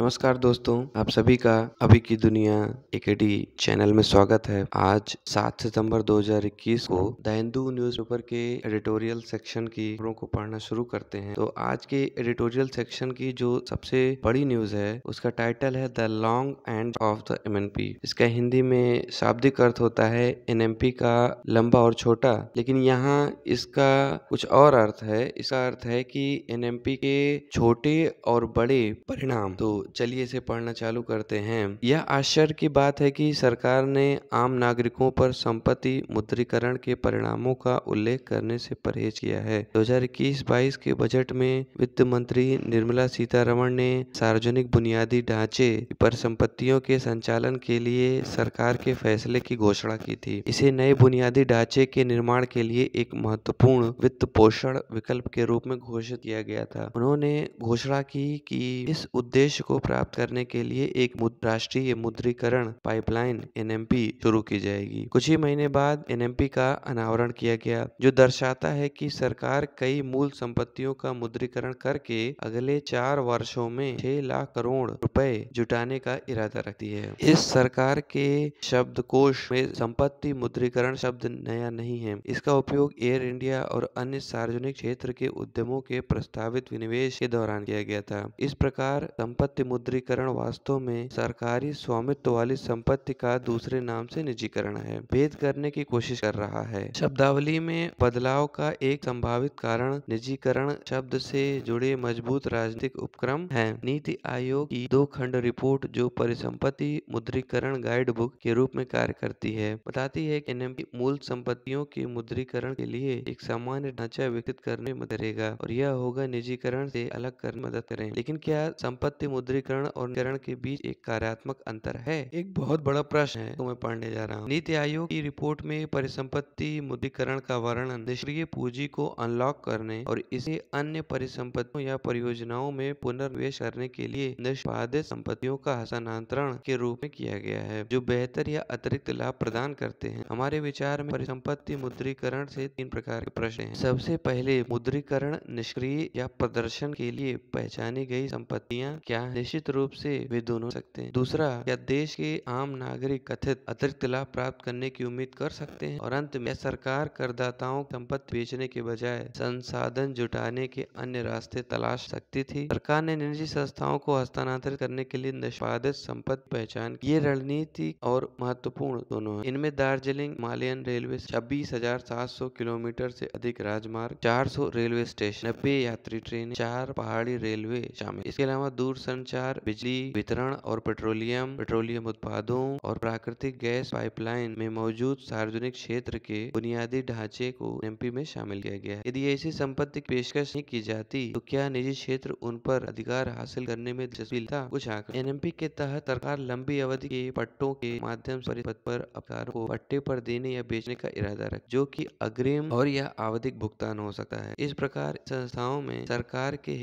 नमस्कार दोस्तों आप सभी का अभी की दुनिया एकेडी चैनल में स्वागत है आज 7 सितंबर 2021 को द हिंदू पेपर के एडिटोरियल सेक्शन की खबरों को पढ़ना शुरू करते हैं तो आज के एडिटोरियल सेक्शन की जो सबसे बड़ी न्यूज है उसका टाइटल है the long end of the M इसका हिंदी में शाब्दिक अर्थ होता है एन का लंबा और छोटा लेकिन यहाँ इसका कुछ और अर्थ है इसका अर्थ है की एन के छोटे और बड़े परिणाम तो चलिए इसे पढ़ना चालू करते हैं यह आश्चर्य की बात है कि सरकार ने आम नागरिकों पर संपत्ति मुद्रीकरण के परिणामों का उल्लेख करने से परहेज किया है 2021-22 के बजट में वित्त मंत्री निर्मला सीतारमण ने सार्वजनिक बुनियादी ढांचे पर संपत्तियों के संचालन के लिए सरकार के फैसले की घोषणा की थी इसे नए बुनियादी ढांचे के निर्माण के लिए एक महत्वपूर्ण वित्त पोषण विकल्प के रूप में घोषित किया गया था उन्होंने घोषणा की कि इस उद्देश्य को प्राप्त करने के लिए एक राष्ट्रीय मुद्रीकरण पाइपलाइन एनएमपी शुरू की जाएगी कुछ ही महीने बाद एनएमपी का अनावरण किया गया जो दर्शाता है कि सरकार कई मूल संपत्तियों का मुद्रीकरण करके अगले चार वर्षों में छह लाख करोड़ रुपए जुटाने का इरादा रखती है इस सरकार के शब्दकोश में संपत्ति मुद्रीकरण शब्द नया नहीं है इसका उपयोग एयर इंडिया और अन्य सार्वजनिक क्षेत्र के उद्यमों के प्रस्तावित विनिवेश के दौरान किया गया था इस प्रकार संपत्ति विमुद्रीकरण मुद्रीकरण वास्तव में सरकारी स्वामित्व वाली संपत्ति का दूसरे नाम से निजीकरण है भेद करने की कोशिश कर रहा है शब्दावली में बदलाव का एक संभावित कारण निजीकरण शब्द से जुड़े मजबूत राजनीतिक उपक्रम है नीति आयोग की दो खंड रिपोर्ट जो परिसंपत्ति मुद्रीकरण गाइड बुक के रूप में कार्य करती है बताती है कि मूल संपत्तियों के मुद्रीकरण के लिए एक सामान्य ढांचा विकसित करने में करेगा और यह होगा निजीकरण से अलग करने मदद करें लेकिन क्या संपत्ति मुद्र विमुद्रीकरण और निरण के बीच एक कार्यात्मक अंतर है एक बहुत बड़ा प्रश्न है तो मैं पढ़ने जा रहा हूँ नीति आयोग की रिपोर्ट में परिसंपत्ति मुद्रीकरण का वर्णन निष्क्रिय पूंजी को अनलॉक करने और इसे अन्य परिसंपत्तियों या परियोजनाओं में पुनर्वेश करने के लिए निष्पादित संपत्तियों का हस्तांतरण के रूप में किया गया है जो बेहतर या अतिरिक्त लाभ प्रदान करते हैं हमारे विचार में परिसंपत्ति मुद्रीकरण से तीन प्रकार के प्रश्न हैं सबसे पहले मुद्रीकरण निष्क्रिय या प्रदर्शन के लिए पहचानी गई संपत्तियां क्या है निश्चित रूप से वे दोनों सकते हैं दूसरा क्या देश के आम नागरिक कथित अतिरिक्त लाभ प्राप्त करने की उम्मीद कर सकते हैं और अंत में सरकार करदाताओं संपत्ति बेचने के बजाय संसाधन जुटाने के अन्य रास्ते तलाश सकती थी सरकार ने निजी संस्थाओं को हस्तांतरित करने के लिए निष्पादित संपत्ति पहचान ये रणनीति और महत्वपूर्ण दोनों है इनमें दार्जिलिंग हिमालयन रेलवे छब्बीस हजार सात सौ किलोमीटर से अधिक राजमार्ग चार सौ रेलवे स्टेशन नब्बे यात्री ट्रेन चार पहाड़ी रेलवे शामिल इसके अलावा दूरसंचार संचार बिजली वितरण और पेट्रोलियम पेट्रोलियम उत्पादों और प्राकृतिक गैस पाइपलाइन में मौजूद सार्वजनिक क्षेत्र के बुनियादी ढांचे को एमपी में शामिल किया गया है यदि ऐसी संपत्ति की पेशकश नहीं की जाती तो क्या निजी क्षेत्र उन पर अधिकार हासिल करने में दिलचस्पी था कुछ आंकड़े एन के तहत सरकार लंबी अवधि के पट्टों के माध्यम से पर अधिकारों को पट्टे पर देने या बेचने का इरादा रख जो कि अग्रिम और या आवधिक भुगतान हो सकता है इस प्रकार संस्थाओं में सरकार के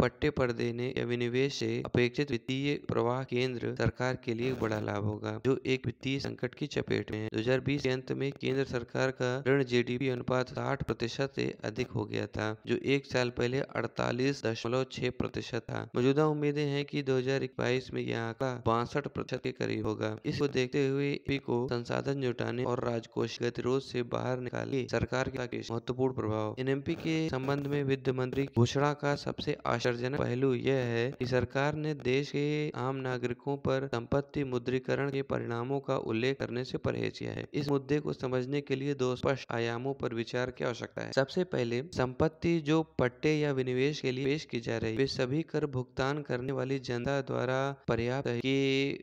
पट्टे पर देने या विनिवेश से अपेक्षित वित्तीय प्रवाह केंद्र सरकार के लिए बड़ा लाभ होगा जो एक वित्तीय संकट की चपेट में दो हजार के अंत में केंद्र सरकार का ऋण जीडीपी अनुपात साठ प्रतिशत ऐसी अधिक हो गया था जो एक साल पहले अड़तालीस दशमलव छह प्रतिशत था मौजूदा उम्मीदें हैं कि 2021 में यह आंकड़ा बासठ प्रतिशत के करीब होगा इसको देखते हुए को संसाधन जुटाने और राजकोष गतिरोध से बाहर निकाले सरकार का महत्वपूर्ण प्रभाव एन के संबंध में वित्त मंत्री घोषणा का सबसे आश्चर्यजनक पहलू यह है कि सरकार सरकार ने देश के आम नागरिकों पर संपत्ति मुद्रीकरण के परिणामों का उल्लेख करने से परहेज किया है इस मुद्दे को समझने के लिए दो स्पष्ट आयामों पर विचार की आवश्यकता है सबसे पहले संपत्ति जो पट्टे या विनिवेश के लिए पेश की जा रही वे सभी कर भुगतान करने वाली जनता द्वारा पर्याप्त के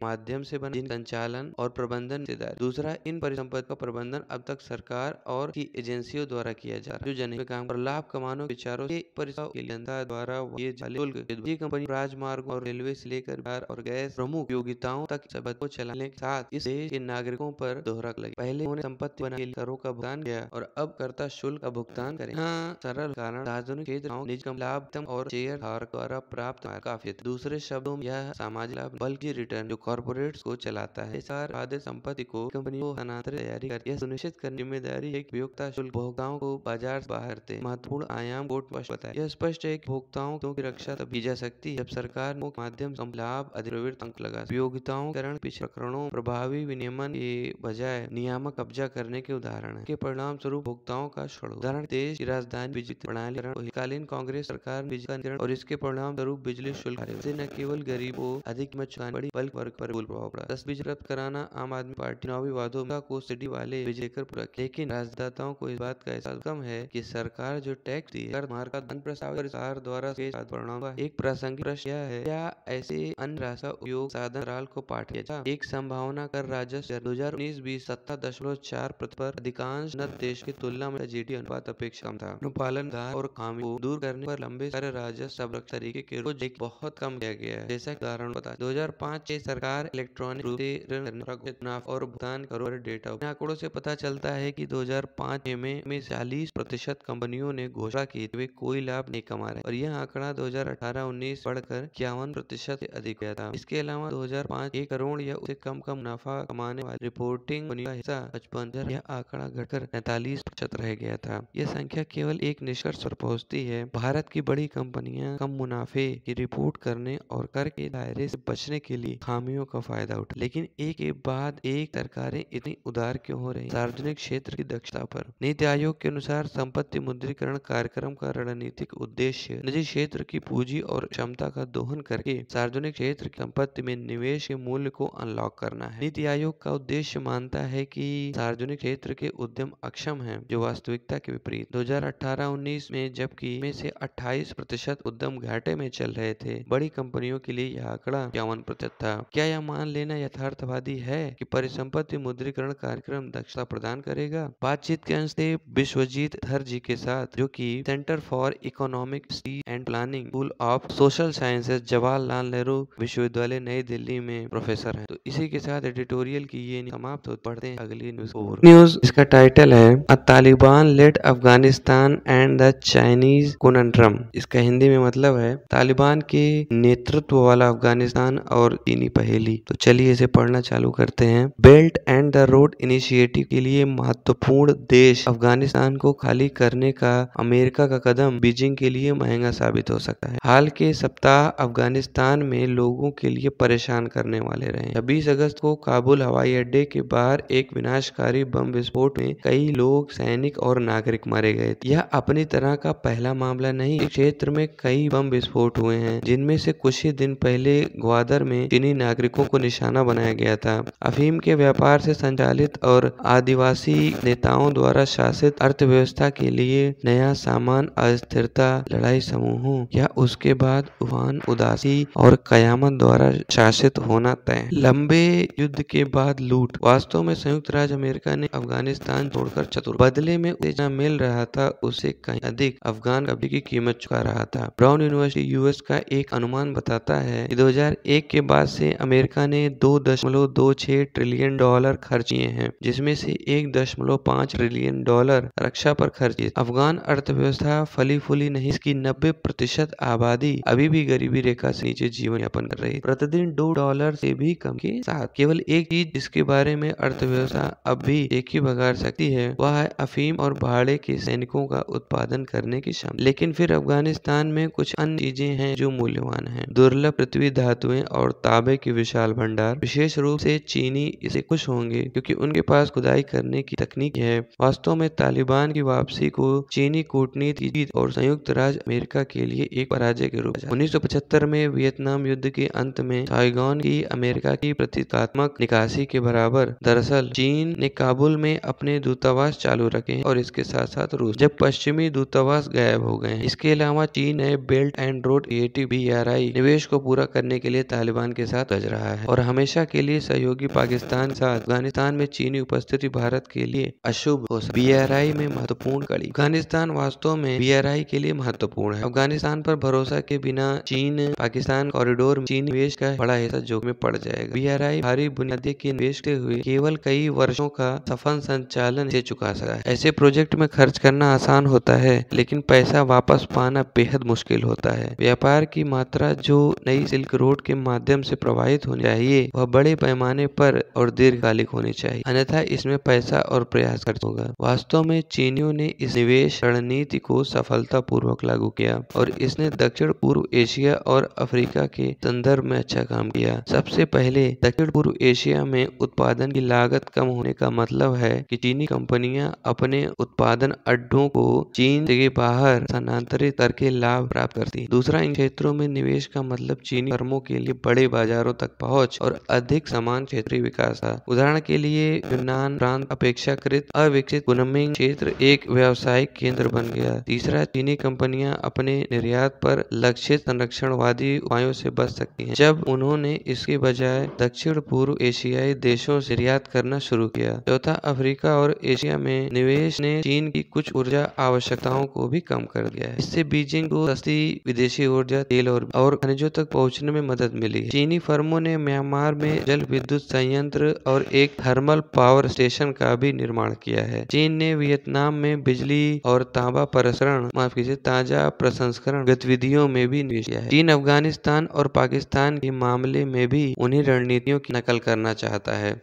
माध्यम से बने संचालन और प्रबंधन दूसरा इन परिसंपत्ति का प्रबंधन अब तक सरकार और की एजेंसियों द्वारा किया जा रहा है जो जन काम और लाभ कमानों विचारों के जनता द्वारा ये कंपनी राजमार्ग और और रेलवे से लेकर कार और गैस प्रमुख उपयोगिताओं तक सबक को चलाने के साथ इस देश के नागरिकों पर दोहरा लगी पहले उन्होंने संपत्ति बनाने करों का भुगतान किया और अब करता शुल्क का भुगतान करें हाँ सरल कारण सार्वजनिक क्षेत्र निजम लाभ और शेयर धारक द्वारा प्राप्त काफी दूसरे शब्दों में यह सामाजिक लाभ बल्कि रिटर्न जो कॉर्पोरेट को चलाता है आदित संपत्ति को कंपनी को तैयारी कर यह सुनिश्चित करने जिम्मेदारी एक उपयोगता शुल्क भोक्ताओं को बाजार बाहर महत्वपूर्ण आयाम कोर्ट स्पष्ट बताया यह स्पष्ट है कि भोक्ताओं की रक्षा तब की जा सकती है जब सरकार को के माध्यम से लाभ अधिप्रवृत्त अंक लगा उपयोगिताओं करण प्रकरणों प्रभावी विनियमन के बजाय नियामक कब्जा करने के उदाहरण है के परिणाम स्वरूप भोक्ताओं का क्षण उदाहरण देश की राजधानी बिजली प्रणालीकालीन कांग्रेस सरकार बिजलीकरण और इसके परिणाम स्वरूप बिजली शुल्क से न केवल गरीबों अधिक बड़ी बल्क वर्ग पर प्रभाव पड़ा दस बिजली रद्द कराना आम आदमी पार्टी चुनावी वादों का को सिटी वाले बिजली कर लेकिन राजदाताओं को इस बात का एहसास कम है कि सरकार जो टैक्स दी कर का धन प्रस्ताव सरकार द्वारा परिणाम एक प्रासंगिक प्रश्न यह है क्या ऐसे अन्य राशा उपयोग साधन राल को पाठ था एक संभावना कर राजस्व दो हजार उन्नीस बीस सत्तर दशमलव चार प्रतिशत अधिकांश नर देश की तुलना में जी डी अनुपात अपेक्षा था अनुपालन और काम को दूर करने पर लंबे सारे राजस्व संरक्षण तरीके के रोज बहुत कम किया गया है जैसा उदाहरण बता दो हजार पाँच के सरकार इलेक्ट्रॉनिक ऋण और भुगतान करोड़ डेटा आंकड़ों से पता चलता है की दो हजार पाँच में चालीस प्रतिशत कंपनियों ने घोषणा की वे कोई लाभ नहीं कमा रहे और यह आंकडा दो हजार अठारह उन्नीस बढ़कर क्या सत्तावन प्रतिशत से अधिक गया था इसके अलावा 2005 एक करोड़ या उससे कम का मुनाफा कमाने वाली रिपोर्टिंग का हिस्सा पचपन यह आंकड़ा घटकर पैतालीस प्रतिशत रह गया था यह संख्या केवल एक निष्कर्ष पर पहुंचती है भारत की बड़ी कंपनियां कम मुनाफे की रिपोर्ट करने और कर के दायरे से बचने के लिए खामियों का फायदा उठा लेकिन एक के बाद एक सरकारें इतनी उदार क्यों हो रही सार्वजनिक क्षेत्र की दक्षता पर नीति आयोग के अनुसार संपत्ति मुद्रीकरण कार्यक्रम का रणनीतिक उद्देश्य निजी क्षेत्र की पूंजी और क्षमता का दोहन करके सार्वजनिक क्षेत्र की संपत्ति में निवेश के मूल्य को अनलॉक करना है नीति आयोग का उद्देश्य मानता है कि सार्वजनिक क्षेत्र के उद्यम अक्षम हैं जो वास्तविकता के विपरीत 2018-19 में जबकि में से 28 प्रतिशत उद्यम घाटे में चल रहे थे बड़ी कंपनियों के लिए यह आंकड़ा इक्यावन प्रतिशत था क्या यह मान लेना यथार्थवादी है की परिसंपत्ति मुद्रीकरण कार्यक्रम दक्षता प्रदान करेगा बातचीत के अंश विश्वजीत धर जी के साथ जो की centre for economic and planning school of social sciences Jawaharlal Nehru विश्वविद्यालय नई दिल्ली में प्रोफेसर हैं तो इसी के साथ एडिटोरियल की ये समाप्त हो पढ़ते हैं अगली न्यूज और न्यूज इसका टाइटल है a Taliban led Afghanistan and the Chinese conundrum इसका हिंदी में मतलब है तालिबान के नेतृत्व वाला अफगानिस्तान और चीनी पहेली तो चलिए इसे पढ़ना चालू करते हैं belt and the road initiative के लिए महत्वपूर्ण देश अफगानिस्तान को खाली करने का अमेरिका का कदम बीजिंग के लिए महंगा साबित हो सकता है हाल के सप्ताह अफगान अफगानिस्तान में लोगों के लिए परेशान करने वाले रहे छब्बीस अगस्त को काबुल हवाई अड्डे के बाहर एक विनाशकारी बम विस्फोट में कई लोग सैनिक और नागरिक मारे गए यह अपनी तरह का पहला मामला नहीं क्षेत्र में कई बम विस्फोट हुए हैं जिनमें से कुछ ही दिन पहले ग्वादर में चीनी नागरिकों को निशाना बनाया गया था अफीम के व्यापार से संचालित और आदिवासी नेताओं द्वारा शासित अर्थव्यवस्था के लिए नया सामान अस्थिरता लड़ाई समूहों या उसके बाद उफान उदास फांसी और कयामत द्वारा शासित होना तय लंबे युद्ध के बाद लूट वास्तव में संयुक्त राज्य अमेरिका ने अफगानिस्तान छोड़कर चतुर बदले में उत्तेजना मिल रहा था उसे कहीं अधिक अफगान कभी की कीमत चुका रहा था ब्राउन यूनिवर्सिटी यूएस का एक अनुमान बताता है हजार एक के बाद से अमेरिका ने दो दशमलव दो छह ट्रिलियन डॉलर खर्च किए हैं जिसमें से एक दशमलव पाँच ट्रिलियन डॉलर रक्षा पर खर्च अफगान अर्थव्यवस्था फली फूली नहीं इसकी नब्बे प्रतिशत आबादी अभी भी गरीबी रेखा तरह से नीचे जीवन यापन कर रही प्रतिदिन दो डॉलर से भी कम के साथ केवल एक चीज जिसके बारे में अर्थव्यवस्था अब भी एक ही बघार सकती है वह है अफीम और भाड़े के सैनिकों का उत्पादन करने की क्षमता लेकिन फिर अफगानिस्तान में कुछ अन्य चीजें हैं जो मूल्यवान है दुर्लभ पृथ्वी धातुएं और ताबे के विशाल भंडार विशेष रूप से चीनी इसे खुश होंगे क्योंकि उनके पास खुदाई करने की तकनीक है वास्तव में तालिबान की वापसी को चीनी कूटनीति और संयुक्त राज्य अमेरिका के लिए एक पराजय के रूप सौ पचहत्तर में में वियतनाम युद्ध के अंत में साइगोन की अमेरिका की प्रतीकात्मक निकासी के बराबर दरअसल चीन ने काबुल में अपने दूतावास चालू रखे और इसके साथ साथ रूस जब पश्चिमी दूतावास गायब हो गए इसके अलावा चीन ने बेल्ट एंड रोड एटी बी आर आई निवेश को पूरा करने के लिए तालिबान के साथ गज रहा है और हमेशा के लिए सहयोगी पाकिस्तान साथ अफगानिस्तान में चीनी उपस्थिति भारत के लिए अशुभ हो सकती बी आर आई में महत्वपूर्ण कड़ी अफगानिस्तान वास्तव में बी आर आई के लिए महत्वपूर्ण है अफगानिस्तान पर भरोसा के बिना चीन पाकिस्तान कॉरिडोर चीन निवेश का बड़ा हिस्सा जोखिम में पड़ जाएगा आई भारी बुनियादी के निवेश हुए केवल कई वर्षों का सफल संचालन दे चुका सका है ऐसे प्रोजेक्ट में खर्च करना आसान होता है लेकिन पैसा वापस पाना बेहद मुश्किल होता है व्यापार की मात्रा जो नई सिल्क रोड के माध्यम से प्रवाहित होनी चाहिए वह बड़े पैमाने पर और दीर्घकालिक होनी चाहिए अन्यथा इसमें पैसा और प्रयास खर्च होगा वास्तव में चीनियों ने इस निवेश रणनीति को सफलतापूर्वक लागू किया और इसने दक्षिण पूर्व एशिया और अफ्रीका के संदर्भ में अच्छा काम किया सबसे पहले दक्षिण पूर्व एशिया में उत्पादन की लागत कम होने का मतलब है कि चीनी कंपनियां अपने उत्पादन अड्डों को चीन के बाहर स्थानांतरित करके लाभ प्राप्त करती दूसरा इन क्षेत्रों में निवेश का मतलब चीनी फर्मों के लिए बड़े बाजारों तक पहुंच और अधिक समान क्षेत्रीय विकास था उदाहरण के लिए यूनान प्रांत अपेक्षाकृत अविकसित कुनमिंग क्षेत्र एक व्यावसायिक केंद्र बन गया तीसरा चीनी कंपनियां अपने निर्यात पर लक्षित संरक्षणवादी आदि उपायों से बच सकती हैं जब उन्होंने इसके बजाय दक्षिण पूर्व एशियाई देशों से निर्यात करना शुरू किया चौथा अफ्रीका और एशिया में निवेश ने चीन की कुछ ऊर्जा आवश्यकताओं को भी कम कर दिया है इससे बीजिंग को सस्ती विदेशी ऊर्जा तेल और और खनिजों तक पहुंचने में मदद मिली चीनी फर्मों ने म्यांमार में जल विद्युत संयंत्र और एक थर्मल पावर स्टेशन का भी निर्माण किया है चीन ने वियतनाम में बिजली और तांबा प्रसरण माफ कीजिए ताजा प्रसंस्करण गतिविधियों में भी निवेश किया है चीन अफगान अफगानिस्तान और पाकिस्तान के मामले में भी उन्हीं रणनीतियों की नकल करना चाहता है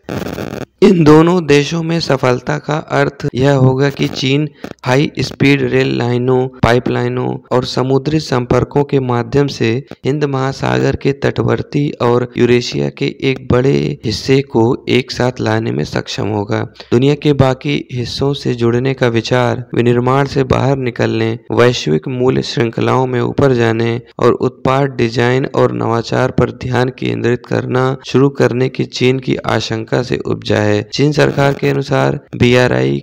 इन दोनों देशों में सफलता का अर्थ यह होगा कि चीन हाई स्पीड रेल लाइनों पाइपलाइनों और समुद्री संपर्कों के माध्यम से हिंद महासागर के तटवर्ती और यूरेशिया के एक बड़े हिस्से को एक साथ लाने में सक्षम होगा दुनिया के बाकी हिस्सों से जुड़ने का विचार विनिर्माण से बाहर निकलने वैश्विक मूल्य श्रृंखलाओं में ऊपर जाने और उत्पाद डिजाइन और नवाचार पर ध्यान केंद्रित करना शुरू करने की चीन की आशंका से उपजाए है चीन सरकार के अनुसार बी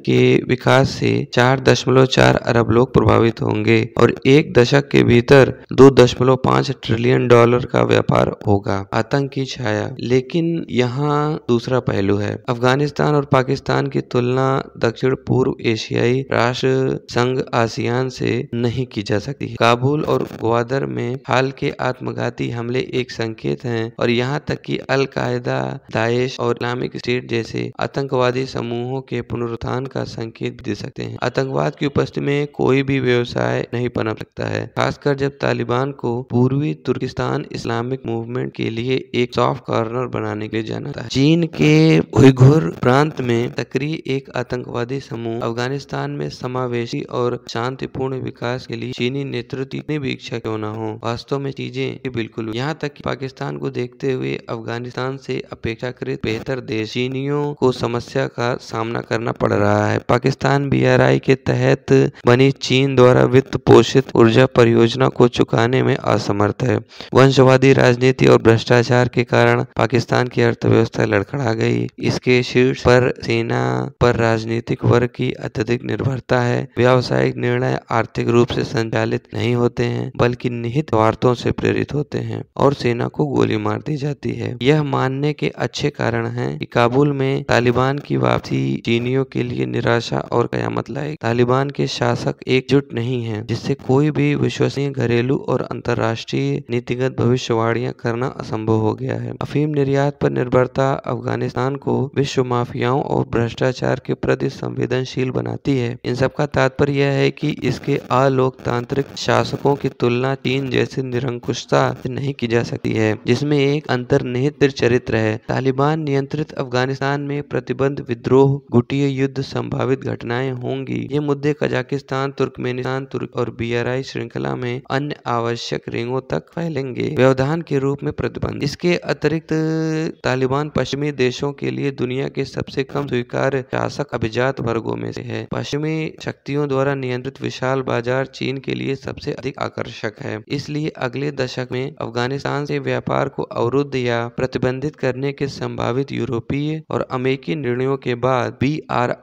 के विकास से 4.4 अरब लोग प्रभावित होंगे और एक दशक के भीतर 2.5 ट्रिलियन डॉलर का व्यापार होगा आतंक की छाया लेकिन यहाँ दूसरा पहलू है अफगानिस्तान और पाकिस्तान की तुलना दक्षिण पूर्व एशियाई राष्ट्र संघ आसियान से नहीं की जा सकती काबुल और ग्वादर में हाल के आत्मघाती हमले एक संकेत हैं और यहाँ तक कि अलकायदा दाइश और इस्लामिक स्टेट जैसे से आतंकवादी समूहों के पुनरुत्थान का संकेत दे सकते हैं आतंकवाद की उपस्थिति में कोई भी व्यवसाय नहीं पनप सकता है खासकर जब तालिबान को पूर्वी तुर्किस्तान इस्लामिक मूवमेंट के लिए एक सॉफ्ट कॉर्नर बनाने के लिए जाना था चीन के उइघुर प्रांत में सक्रिय एक आतंकवादी समूह अफगानिस्तान में समावेशी और शांतिपूर्ण विकास के लिए चीनी नेतृत्व में भी इच्छा क्यों न हो वास्तव में चीजें बिल्कुल यहाँ तक कि पाकिस्तान को देखते हुए अफगानिस्तान से अपेक्षाकृत बेहतर देश चीनियों किसानों को समस्या का सामना करना पड़ रहा है पाकिस्तान बी के तहत बनी चीन द्वारा वित्त पोषित ऊर्जा परियोजना को चुकाने में असमर्थ है वंशवादी राजनीति और भ्रष्टाचार के कारण पाकिस्तान की अर्थव्यवस्था लड़खड़ा गई इसके शीर्ष पर सेना पर राजनीतिक वर्ग की अत्यधिक निर्भरता है व्यावसायिक निर्णय आर्थिक रूप से संचालित नहीं होते हैं बल्कि निहित वार्तों से प्रेरित होते हैं और सेना को गोली मार दी जाती है यह मानने के अच्छे कारण है कि काबुल में में तालिबान की वापसी चीनियों के लिए निराशा और कयामत लाएगी तालिबान के शासक एकजुट नहीं है जिससे कोई भी विश्वसनीय घरेलू और अंतर्राष्ट्रीय नीतिगत भविष्यवाणियां करना असंभव हो गया है अफीम निर्यात पर निर्भरता अफगानिस्तान को विश्व माफियाओं और भ्रष्टाचार के प्रति संवेदनशील बनाती है इन सब का तात्पर्य यह है कि इसके अलोकतांत्रिक शासकों की तुलना चीन जैसे निरंकुशता नहीं की जा सकती है जिसमें एक अंतर्निहित चरित्र है तालिबान नियंत्रित अफगानिस्तान में प्रतिबंध विद्रोह गुटीय युद्ध संभावित घटनाएं होंगी ये मुद्दे कजाकिस्तान तुर्कमेनिस्तान तुर्क और बी श्रृंखला में अन्य आवश्यक रिंगों तक फैलेंगे व्यवधान के रूप में प्रतिबंध इसके अतिरिक्त तालिबान पश्चिमी देशों के लिए दुनिया के सबसे कम स्वीकार शासक अभिजात वर्गो में से है पश्चिमी शक्तियों द्वारा नियंत्रित विशाल बाजार चीन के लिए सबसे अधिक आकर्षक है इसलिए अगले दशक में अफगानिस्तान से व्यापार को अवरुद्ध या प्रतिबंधित करने के संभावित यूरोपीय और अमेरिकी निर्णयों के बाद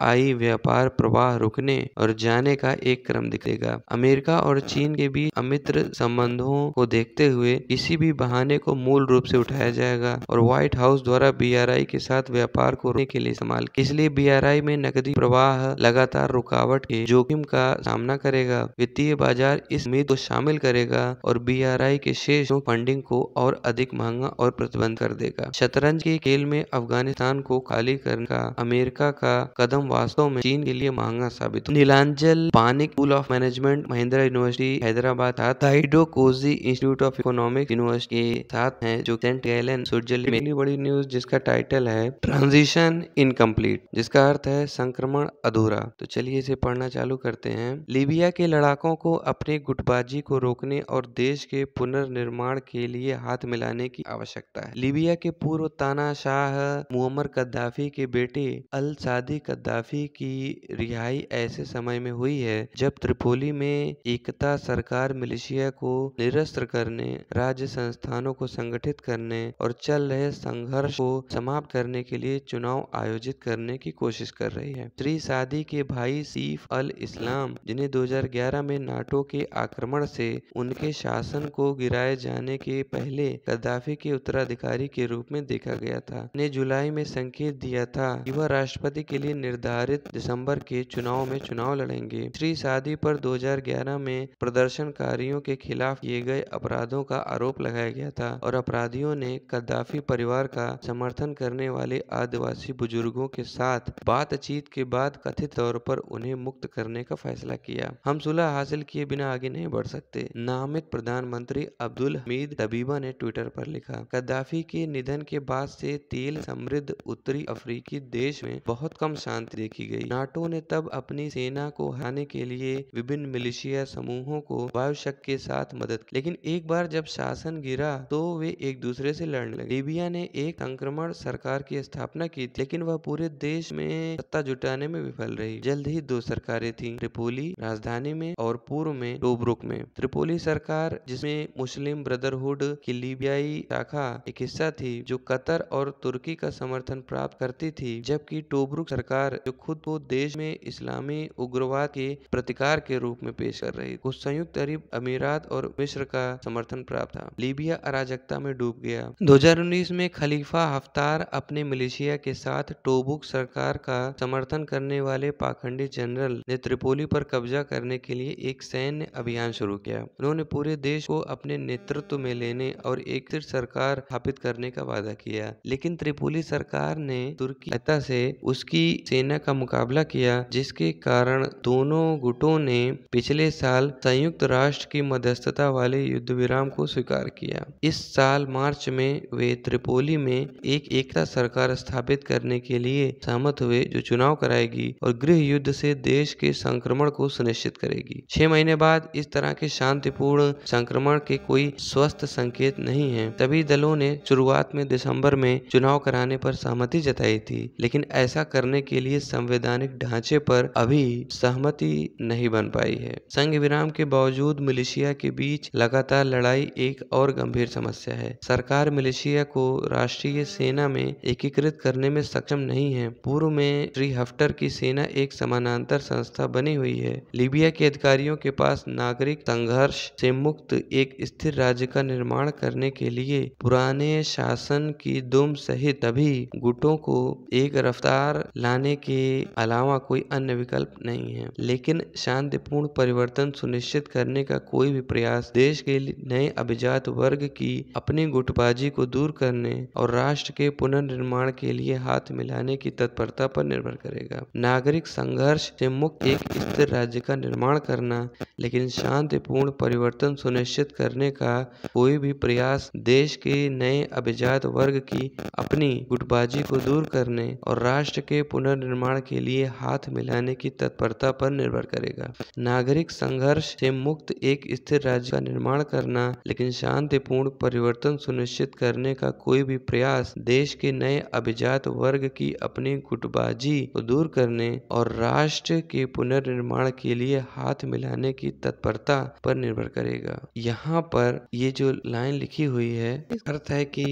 आई व्यापार प्रवाह रुकने और जाने का एक क्रम दिखेगा अमेरिका और चीन के बीच अमित्र संबंधों को देखते हुए किसी भी बहाने को मूल रूप से उठाया जाएगा और व्हाइट हाउस द्वारा आई के साथ व्यापार को रोकने के लिए इस्तेमाल इसलिए आई में नकदी प्रवाह लगातार रुकावट के जोखिम का सामना करेगा वित्तीय बाजार इस उम्मीद को शामिल करेगा और आई के शेष फंडिंग को और अधिक महंगा और प्रतिबंध कर देगा शतरंज के खेल में अफगानिस्तान को खा खाली करने का अमेरिका का कदम वास्तव में चीन के लिए महंगा साबित Nilanjan Panik school of management Mahindra university Hyderabad साथ कोजी इंस्टीट्यूट ऑफ इकोनॉमिक यूनिवर्सिटी के साथ है जो सेंट गैलन स्विटरलैंड में बड़ी न्यूज जिसका टाइटल है ट्रांजिशन इनकम्प्लीट जिसका अर्थ है संक्रमण अधूरा तो चलिए इसे पढ़ना चालू करते हैं लीबिया के लड़ाकों को अपने गुटबाजी को रोकने और देश के पुनर्निर्माण के लिए हाथ मिलाने की आवश्यकता है लीबिया के पूर्व तानाशाह मुअमर कद्दाफ कद्दाफी के बेटे अल सादी कद्दाफी की रिहाई ऐसे समय में हुई है जब त्रिपोली में एकता सरकार मिलिशिया को निरस्त्र करने राज्य संस्थानों को संगठित करने और चल रहे संघर्ष को समाप्त करने के लिए चुनाव आयोजित करने की कोशिश कर रही है श्री सादी के भाई सीफ अल इस्लाम जिन्हें 2011 में नाटो के आक्रमण से उनके शासन को गिराए जाने के पहले कद्दाफी के उत्तराधिकारी के रूप में देखा गया था ने जुलाई में संकेत संकेत दिया था कि वह राष्ट्रपति के लिए निर्धारित दिसंबर के चुनाव में चुनाव लड़ेंगे श्री शादी पर 2011 में प्रदर्शनकारियों के खिलाफ किए गए अपराधों का आरोप लगाया गया था और अपराधियों ने कद्दाफी परिवार का समर्थन करने वाले आदिवासी बुजुर्गों के साथ बातचीत के बाद कथित तौर पर उन्हें मुक्त करने का फैसला किया हम सुलह हासिल किए बिना आगे नहीं बढ़ सकते नामित प्रधानमंत्री अब्दुल हमीद तबीबा ने ट्विटर पर लिखा कद्दाफी के निधन के बाद से तेल समृद्ध उत्तरी कई अफ्रीकी देश में बहुत कम शांति देखी गई नाटो ने तब अपनी सेना को हराने के लिए विभिन्न मिलिशिया समूहों को वायुशक के साथ मदद की लेकिन एक बार जब शासन गिरा तो वे एक दूसरे से लड़ने लगे लीबिया ने एक संक्रमण सरकार की स्थापना की थी लेकिन वह पूरे देश में सत्ता जुटाने में विफल रही जल्द ही दो सरकारें थी त्रिपोली राजधानी में और पूर्व में टोब्रुक में त्रिपोली सरकार जिसमें मुस्लिम ब्रदरहुड की लीबियाई शाखा एक हिस्सा थी जो कतर और तुर्की का समर्थन प्राप्त बात करती थी जबकि टोबरुक सरकार जो खुद को देश में इस्लामी उग्रवाद के प्रतिकार के रूप में पेश कर रही को संयुक्त अरब अमीरात और मिश्र का समर्थन प्राप्त था लीबिया अराजकता में डूब गया दो में खलीफा हफ्तार अपने मलेशिया के साथ टोबुक सरकार का समर्थन करने वाले पाखंडी जनरल ने त्रिपोली पर कब्जा करने के लिए एक सैन्य अभियान शुरू किया उन्होंने पूरे देश को अपने नेतृत्व में लेने और एक सरकार स्थापित करने का वादा किया लेकिन त्रिपोली सरकार ने ने तुर्की अता से उसकी सेना का मुकाबला किया जिसके कारण दोनों गुटों ने पिछले साल संयुक्त राष्ट्र की मध्यस्थता वाले युद्ध विराम को स्वीकार किया इस साल मार्च में वे त्रिपोली में एक एकता सरकार स्थापित करने के लिए सहमत हुए जो चुनाव कराएगी और गृह युद्ध से देश के संक्रमण को सुनिश्चित करेगी छह महीने बाद इस तरह के शांतिपूर्ण संक्रमण के कोई स्वस्थ संकेत नहीं है सभी दलों ने शुरुआत में दिसंबर में चुनाव कराने पर सहमति जताई थी लेकिन ऐसा करने के लिए संवैधानिक ढांचे पर अभी सहमति नहीं बन पाई है संघ विराम के बावजूद मिलिशिया के बीच लगातार लड़ाई एक और गंभीर समस्या है सरकार मिलिशिया को राष्ट्रीय सेना में एकीकृत करने में सक्षम नहीं है पूर्व में श्री हफ्टर की सेना एक समानांतर संस्था बनी हुई है लीबिया के अधिकारियों के पास नागरिक संघर्ष से मुक्त एक स्थिर राज्य का निर्माण करने के लिए पुराने शासन की दुम सहित सभी गुटों को एक रफ्तार लाने के अलावा कोई अन्य विकल्प नहीं है लेकिन शांतिपूर्ण परिवर्तन सुनिश्चित करने का कोई भी प्रयास देश के नए अभिजात वर्ग की अपनी गुटबाजी को दूर करने और राष्ट्र के पुनर्निर्माण के लिए हाथ मिलाने की तत्परता पर निर्भर करेगा नागरिक संघर्ष से मुक्त एक स्थिर राज्य का निर्माण करना लेकिन शांतिपूर्ण परिवर्तन सुनिश्चित करने का कोई भी प्रयास देश के नए अभिजात वर्ग की अपनी गुटबाजी को दूर दूर करने और राष्ट्र के पुनर्निर्माण के लिए हाथ मिलाने की तत्परता पर निर्भर करेगा नागरिक संघर्ष से मुक्त एक स्थिर राज्य का निर्माण करना लेकिन शांतिपूर्ण परिवर्तन सुनिश्चित करने का कोई भी प्रयास देश के नए अभिजात वर्ग की अपनी गुटबाजी को दूर करने और राष्ट्र के पुनर्निर्माण के लिए हाथ मिलाने की तत्परता पर निर्भर करेगा यहाँ पर ये जो लाइन लिखी हुई है अर्थ है कि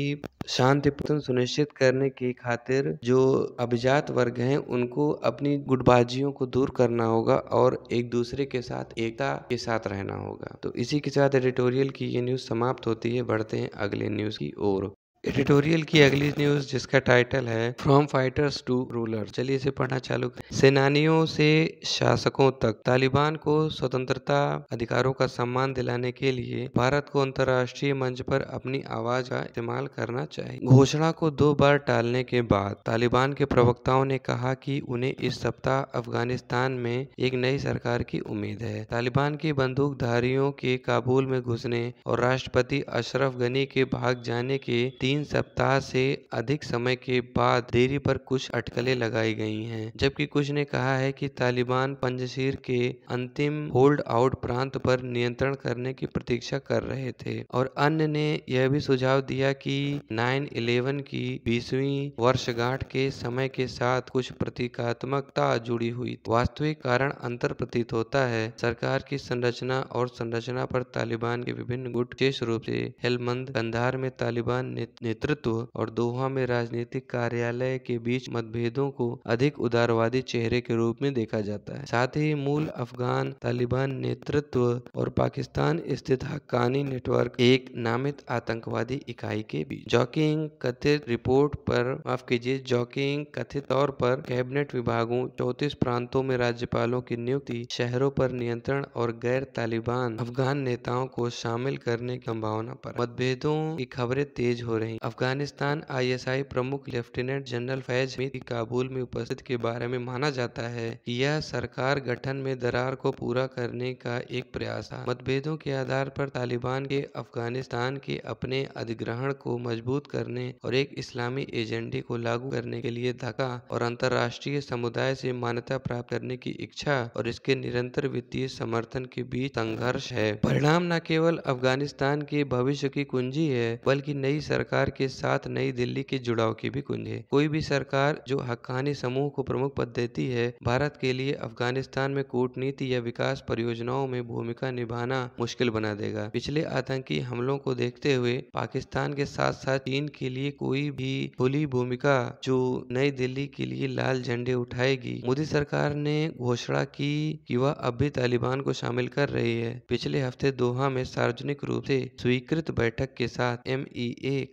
शांतिपूर्ण सुनिश्चित करने की खातिर जो अभिजात वर्ग हैं उनको अपनी गुटबाजियों को दूर करना होगा और एक दूसरे के साथ एकता के साथ रहना होगा तो इसी के साथ एडिटोरियल की ये न्यूज़ समाप्त होती है बढ़ते हैं अगले न्यूज़ की ओर एडिटोरियल की अगली न्यूज जिसका टाइटल है फ्रॉम फाइटर्स टू रूलर चलिए इसे पढ़ना चालू करें सेनानियों से शासकों तक तालिबान को स्वतंत्रता अधिकारों का सम्मान दिलाने के लिए भारत को अंतर्राष्ट्रीय मंच पर अपनी आवाज का इस्तेमाल करना चाहिए घोषणा को दो बार टालने के बाद तालिबान के प्रवक्ताओं ने कहा की उन्हें इस सप्ताह अफगानिस्तान में एक नई सरकार की उम्मीद है तालिबान के बंदूकधारियों के काबुल में घुसने और राष्ट्रपति अशरफ गनी के भाग जाने के तीन सप्ताह से अधिक समय के बाद देरी पर कुछ अटकलें लगाई गई हैं जबकि कुछ ने कहा है कि तालिबान पंजशीर के अंतिम होल्ड आउट प्रांत पर नियंत्रण करने की प्रतीक्षा कर रहे थे और अन्य ने यह भी सुझाव दिया कि 9/11 की बीसवीं वर्षगांठ के समय के साथ कुछ प्रतीकात्मकता जुड़ी हुई वास्तविक कारण अंतर प्रतीत होता है सरकार की संरचना और संरचना पर तालिबान के विभिन्न गुट विशेष रूप से हेलमंद कंधार में तालिबान ने नेतृत्व और दोहा में राजनीतिक कार्यालय के बीच मतभेदों को अधिक उदारवादी चेहरे के रूप में देखा जाता है साथ ही मूल अफगान तालिबान नेतृत्व और पाकिस्तान स्थित हक्कानी नेटवर्क एक नामित आतंकवादी इकाई के बीच जॉकिंग कथित रिपोर्ट पर माफ कीजिए जॉकिंग कथित तौर पर कैबिनेट विभागों चौतीस प्रांतों में राज्यपालों की नियुक्ति शहरों पर नियंत्रण और गैर तालिबान अफगान नेताओं को शामिल करने की संभावना पर मतभेदों की खबरें तेज हो रही नहीं अफगानिस्तान आईएसआई प्रमुख लेफ्टिनेंट जनरल फैज की काबुल में उपस्थित के बारे में माना जाता है कि यह सरकार गठन में दरार को पूरा करने का एक प्रयास था मतभेदों के आधार पर तालिबान के अफगानिस्तान के अपने अधिग्रहण को मजबूत करने और एक इस्लामी एजेंडे को लागू करने के लिए धक्का और अंतर्राष्ट्रीय समुदाय से मान्यता प्राप्त करने की इच्छा और इसके निरंतर वित्तीय समर्थन के बीच संघर्ष है परिणाम न केवल अफगानिस्तान के भविष्य की कुंजी है बल्कि नई सरकार सरकार के साथ नई दिल्ली के जुड़ाव की भी कुंज है कोई भी सरकार जो हक्कानी समूह को प्रमुख पद देती है भारत के लिए अफगानिस्तान में कूटनीति या विकास परियोजनाओं में भूमिका निभाना मुश्किल बना देगा पिछले आतंकी हमलों को देखते हुए पाकिस्तान के साथ साथ चीन के लिए कोई भी खुली भूमिका जो नई दिल्ली के लिए लाल झंडे उठाएगी मोदी सरकार ने घोषणा की कि वह अब भी तालिबान को शामिल कर रही है पिछले हफ्ते दोहा में सार्वजनिक रूप से स्वीकृत बैठक के साथ एम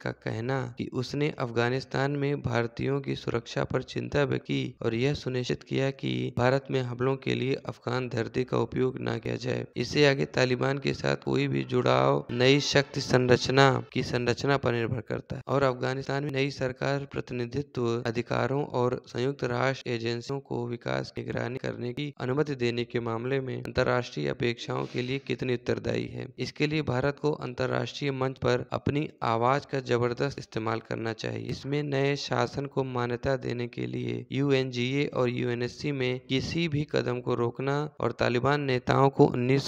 का कहना कि उसने अफगानिस्तान में भारतीयों की सुरक्षा पर चिंता व्यक्त की और यह सुनिश्चित किया कि भारत में हमलों के लिए अफगान धरती का उपयोग न किया जाए इससे आगे तालिबान के साथ कोई भी जुड़ाव नई शक्ति संरचना की संरचना पर निर्भर करता है और अफगानिस्तान में नई सरकार प्रतिनिधित्व अधिकारों और संयुक्त राष्ट्र एजेंसियों को विकास निगरानी करने की अनुमति देने के मामले में अंतर्राष्ट्रीय अपेक्षाओं के लिए कितनी उत्तरदायी है इसके लिए भारत को अंतर्राष्ट्रीय मंच पर अपनी आवाज का जबर ज़बरदस्त इस्तेमाल करना चाहिए इसमें नए शासन को मान्यता देने के लिए यू और यू में किसी भी कदम को रोकना और तालिबान नेताओं को उन्नीस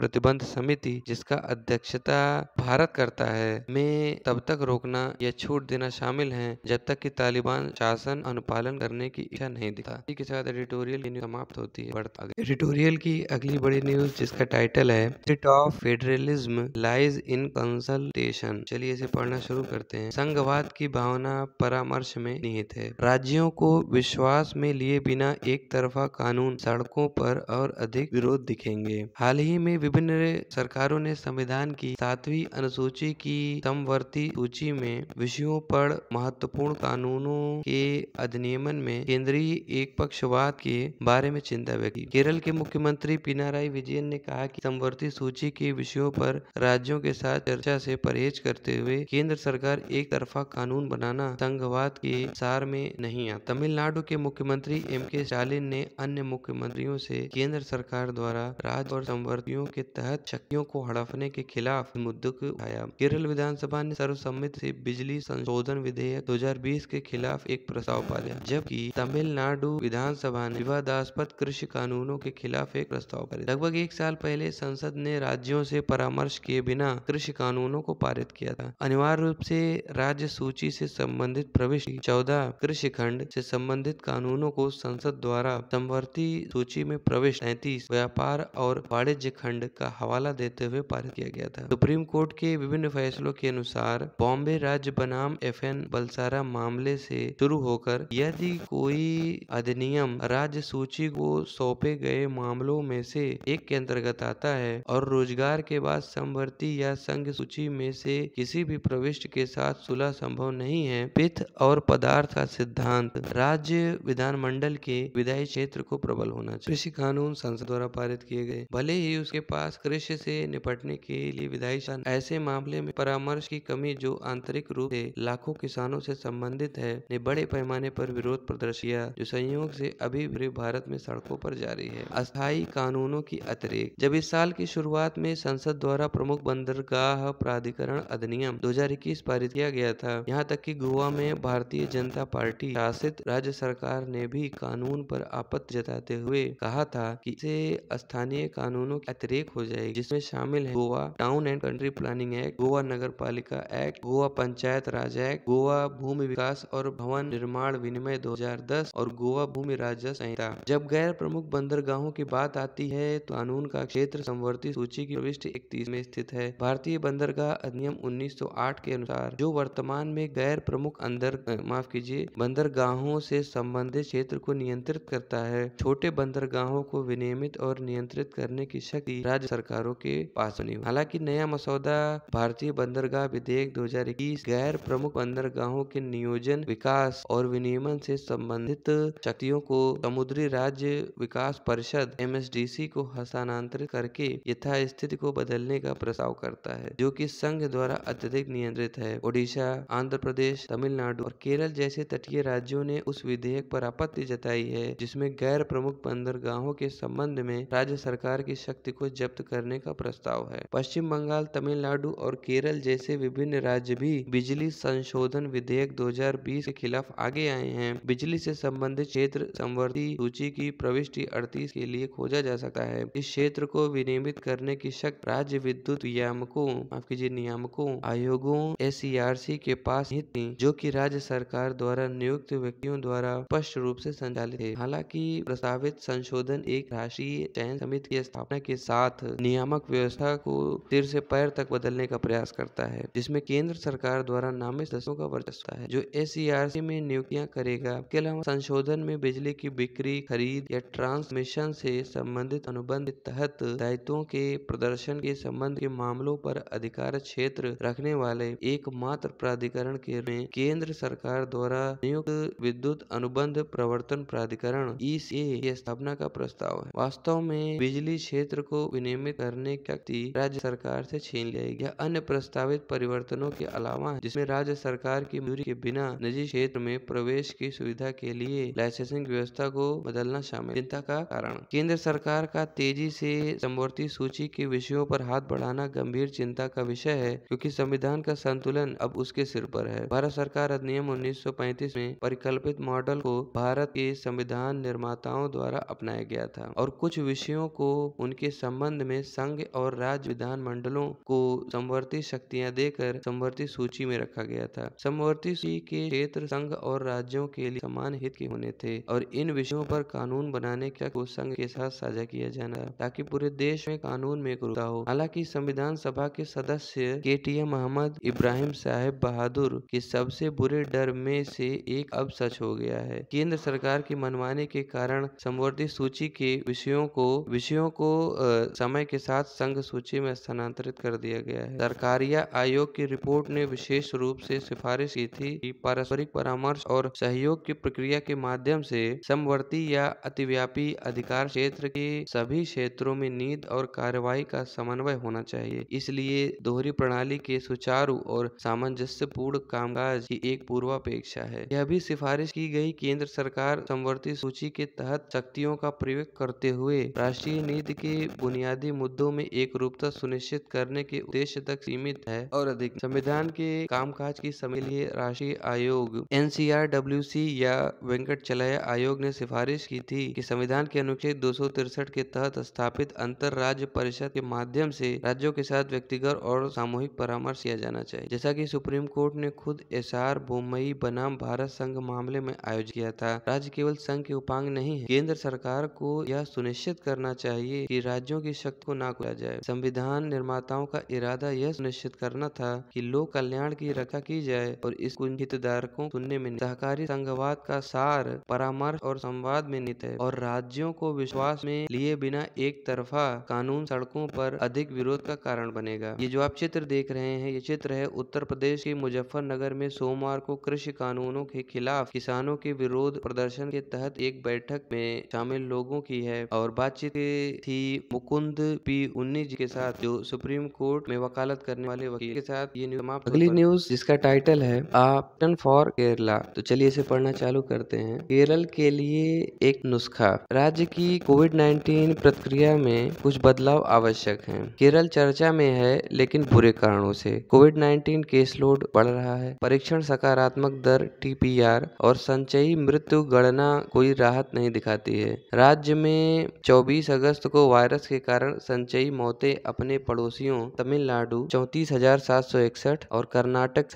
प्रतिबंध समिति जिसका अध्यक्षता भारत करता है में तब तक रोकना या छूट देना शामिल है जब तक कि तालिबान शासन अनुपालन करने की इच्छा नहीं दिखता इसी के साथ एडिटोरियल की समाप्त होती है एडिटोरियल की अगली बड़ी न्यूज जिसका टाइटल है state of federalism lies in consultation चलिए इसे पढ़ना शुरू करते हैं संघवाद की भावना परामर्श में निहित है राज्यों को विश्वास में लिए बिना एक तरफा कानून सड़कों पर और अधिक विरोध दिखेंगे हाल ही में विभिन्न सरकारों ने संविधान की सातवीं अनुसूची की समवर्ती सूची में विषयों पर महत्वपूर्ण कानूनों के अधिनियमन में केंद्रीय एक पक्षवाद के बारे में चिंता व्यक्त की केरल के मुख्यमंत्री पिनाराई विजयन ने कहा कि समवर्ती सूची के विषयों पर राज्यों के साथ चर्चा से परहेज करते हुए केंद्र सरकार एक तरफा कानून बनाना संघवाद के सार में नहीं आता तमिलनाडु के मुख्यमंत्री एम के स्टालिन ने अन्य मुख्यमंत्रियों से केंद्र सरकार द्वारा राज्य और संवर्तियों के तहत शक्तियों को हड़पने के खिलाफ मुद्दों को उठाया केरल विधानसभा ने सर्वसम्मति से बिजली संशोधन विधेयक 2020 के खिलाफ एक प्रस्ताव पारित जबकि तमिलनाडु विधानसभा ने विवादास्पद कृषि कानूनों के खिलाफ एक प्रस्ताव पारित लगभग एक साल पहले संसद ने राज्यों से परामर्श किए बिना कृषि कानूनों को पारित किया था अनिवार्य रूप से राज्य सूची से संबंधित प्रविष्टि चौदह कृषि खंड से संबंधित कानूनों को संसद द्वारा समवर्ती सूची में प्रवेश तैतीस व्यापार और वाणिज्य खंड का हवाला देते हुए पारित किया गया था सुप्रीम कोर्ट के विभिन्न फैसलों के अनुसार बॉम्बे राज्य बनाम एफ एन बलसारा मामले से शुरू होकर यदि कोई अधिनियम राज्य सूची को सौंपे गए मामलों में से एक के अंतर्गत आता है और रोजगार के बाद समवर्ती या संघ सूची में से किसी भी प्रवेश शिष्ट के साथ सुलह संभव नहीं है पिथ और पदार्थ का सिद्धांत राज्य विधानमंडल के विधायी क्षेत्र को प्रबल होना चाहिए कृषि कानून संसद द्वारा पारित किए गए भले ही उसके पास कृषि से निपटने के लिए विधायी ऐसे मामले में परामर्श की कमी जो आंतरिक रूप से लाखों किसानों से संबंधित है ने बड़े पैमाने पर विरोध प्रदर्शन किया जो संयोग से अभी भी भारत में सड़कों पर जारी है अस्थायी कानूनों की अतिरिक्त जब इस साल की शुरुआत में संसद द्वारा प्रमुख बंदरगाह प्राधिकरण अधिनियम दो नोटिस पारित किया गया था यहाँ तक कि गोवा में भारतीय जनता पार्टी शासित राज्य सरकार ने भी कानून पर आपत्ति जताते हुए कहा था कि इसे स्थानीय कानूनों के अतिरेक हो जाएगी जिसमें शामिल है Goa town and country planning act Goa नगर पालिका एक्ट गोवा पंचायत राज एक्ट गोवा भूमि विकास और भवन निर्माण विनिमय दो और गोवा भूमि राजस्व संहिता जब गैर प्रमुख बंदरगाहों की बात आती है तो कानून का क्षेत्र संवर्ती सूची की प्रविष्ट इकतीस में स्थित है भारतीय बंदरगाह अधिनियम 1908 के अनुसार जो वर्तमान में गैर प्रमुख अंदर माफ कीजिए बंदरगाहों से संबंधित क्षेत्र को नियंत्रित करता है छोटे बंदरगाहों को विनियमित और नियंत्रित करने की शक्ति राज्य सरकारों के पास बनी हालांकि नया मसौदा भारतीय बंदरगाह विधेयक दो गैर प्रमुख बंदरगाहों के नियोजन विकास और विनियमन से संबंधित शक्तियों को समुद्री राज्य विकास परिषद एम को हस्तांतरित करके यथास्थिति को बदलने का प्रस्ताव करता है जो कि संघ द्वारा अत्यधिक नियंत्रित स्थित है ओडिशा आंध्र प्रदेश तमिलनाडु और केरल जैसे तटीय राज्यों ने उस विधेयक पर आपत्ति जताई है जिसमें गैर प्रमुख बंदरगाहों के संबंध में राज्य सरकार की शक्ति को जब्त करने का प्रस्ताव है पश्चिम बंगाल तमिलनाडु और केरल जैसे विभिन्न राज्य भी बिजली संशोधन विधेयक 2020 के खिलाफ आगे आए हैं बिजली से संबंधित क्षेत्र संवर्धी सूची की प्रविष्टि अड़तीस के लिए खोजा जा सकता है इस क्षेत्र को विनियमित करने की शक्ति राज्य विद्युत नियामकों माफ कीजिए नियामकों आयोगों एसईआरसी के पास ही थी जो कि राज्य सरकार द्वारा नियुक्त व्यक्तियों द्वारा स्पष्ट रूप से संचालित है हालांकि प्रस्तावित संशोधन एक राष्ट्रीय चयन समिति की स्थापना के साथ नियामक व्यवस्था को सिर से पैर तक बदलने का प्रयास करता है जिसमें केंद्र सरकार द्वारा नामित सदस्यों का वर्चस्व है जो एस में नियुक्तियां करेगा इसके अलावा संशोधन में बिजली की बिक्री खरीद या ट्रांसमिशन से संबंधित अनुबंध के तहत दायित्वों के प्रदर्शन के संबंध के मामलों पर अधिकार क्षेत्र रखने वाले एकमात्र प्राधिकरण के में केंद्र सरकार द्वारा नियुक्त विद्युत अनुबंध प्रवर्तन प्राधिकरण ईसीए की स्थापना का प्रस्ताव है वास्तव में बिजली क्षेत्र को विनियमित करने का राज्य सरकार से छीन लेगी यह अन्य प्रस्तावित परिवर्तनों के अलावा जिसमें राज्य सरकार की मंजूरी के बिना निजी क्षेत्र में प्रवेश की सुविधा के लिए लाइसेंसिंग व्यवस्था को बदलना शामिल चिंता का कारण केंद्र सरकार का तेजी से समवर्ती सूची के विषयों पर हाथ बढ़ाना गंभीर चिंता का विषय है क्योंकि संविधान का संतुलन अब उसके सिर पर है भारत सरकार अधिनियम 1935 में परिकल्पित मॉडल को भारत के संविधान निर्माताओं द्वारा अपनाया गया था और कुछ विषयों को उनके संबंध में संघ और राज्य विधान मंडलों को संवर्ती शक्तियां देकर संवर्ती सूची में रखा गया था संवर्ती सूची के क्षेत्र संघ और राज्यों के लिए समान हित के होने थे और इन विषयों पर कानून बनाने का को संघ के साथ साझा किया जाना ताकि पूरे देश में कानून में एकरूपता हो हालांकि संविधान सभा के सदस्य K T M Ahmed Ibrahim Sahib Bahadur के सबसे बुरे डर में से एक अब सच हो गया है केंद्र सरकार की मनमानी के कारण संवर्धित सूची के विषयों को विषयों को आ, समय के साथ संघ सूची में स्थानांतरित कर दिया गया है सरकारिया आयोग की रिपोर्ट ने विशेष रूप से सिफारिश की थी कि पारस्परिक परामर्श और सहयोग की प्रक्रिया के माध्यम से समवर्ती या अतिव्यापी अधिकार क्षेत्र के सभी क्षेत्रों में नींद और कार्रवाई का समन्वय होना चाहिए इसलिए दोहरी प्रणाली के सुचारू और सामंजस्यपूर्ण कामकाज की एक पूर्वापेक्षा है यह भी सिफारिश की गई केंद्र सरकार समवर्ती सूची के तहत शक्तियों का प्रयोग करते हुए राष्ट्रीय नीति के बुनियादी मुद्दों में एक रूपता सुनिश्चित करने के उद्देश्य तक सीमित है और अधिक संविधान के कामकाज की समय लिए राष्ट्रीय आयोग एन या वेंकट चलया आयोग ने सिफारिश की थी कि संविधान के अनुच्छेद दो के तहत स्थापित अंतर राज्य परिषद के माध्यम से राज्यों के साथ व्यक्तिगत और सामूहिक परामर्श किया जाना चाहिए चाहिए जैसा कि सुप्रीम कोर्ट ने खुद एसआर बोमई बनाम भारत संघ मामले में आयोजित किया था राज्य केवल संघ के उपांग नहीं है केंद्र सरकार को यह सुनिश्चित करना चाहिए कि राज्यों की शक्ति को ना खोला जाए संविधान निर्माताओं का इरादा यह सुनिश्चित करना था कि लोक कल्याण की रक्षा की जाए और इस हितधारकों सुनने में सहकारी संघवाद का सार परामर्श और संवाद में नित है और राज्यों को विश्वास में लिए बिना एक तरफा कानून सड़कों पर अधिक विरोध का कारण बनेगा ये जो आप चित्र देख रहे हैं ये चित्र है उत्तर प्रदेश के मुजफ्फरनगर में सोमवार को कृषि कानूनों के खिलाफ किसानों के विरोध प्रदर्शन के तहत एक बैठक में शामिल लोगों की है और बातचीत थी मुकुंद पी उन्नी जी के साथ जो सुप्रीम कोर्ट में वकालत करने वाले वकील के साथ ये न्यूज अगली न्यूज जिसका टाइटल है ऑप्शन फॉर केरला तो चलिए इसे पढ़ना चालू करते हैं केरल के लिए एक नुस्खा राज्य की कोविड नाइन्टीन प्रक्रिया में कुछ बदलाव आवश्यक है केरल चर्चा में है लेकिन बुरे कारणों से कोविड नाइन्टीन नाइन्टीन लोड बढ़ रहा है परीक्षण सकारात्मक दर टी और संचयी मृत्यु गणना कोई राहत नहीं दिखाती है राज्य में 24 अगस्त को वायरस के कारण संचयी मौतें अपने पड़ोसियों तमिलनाडु इकसठ और कर्नाटक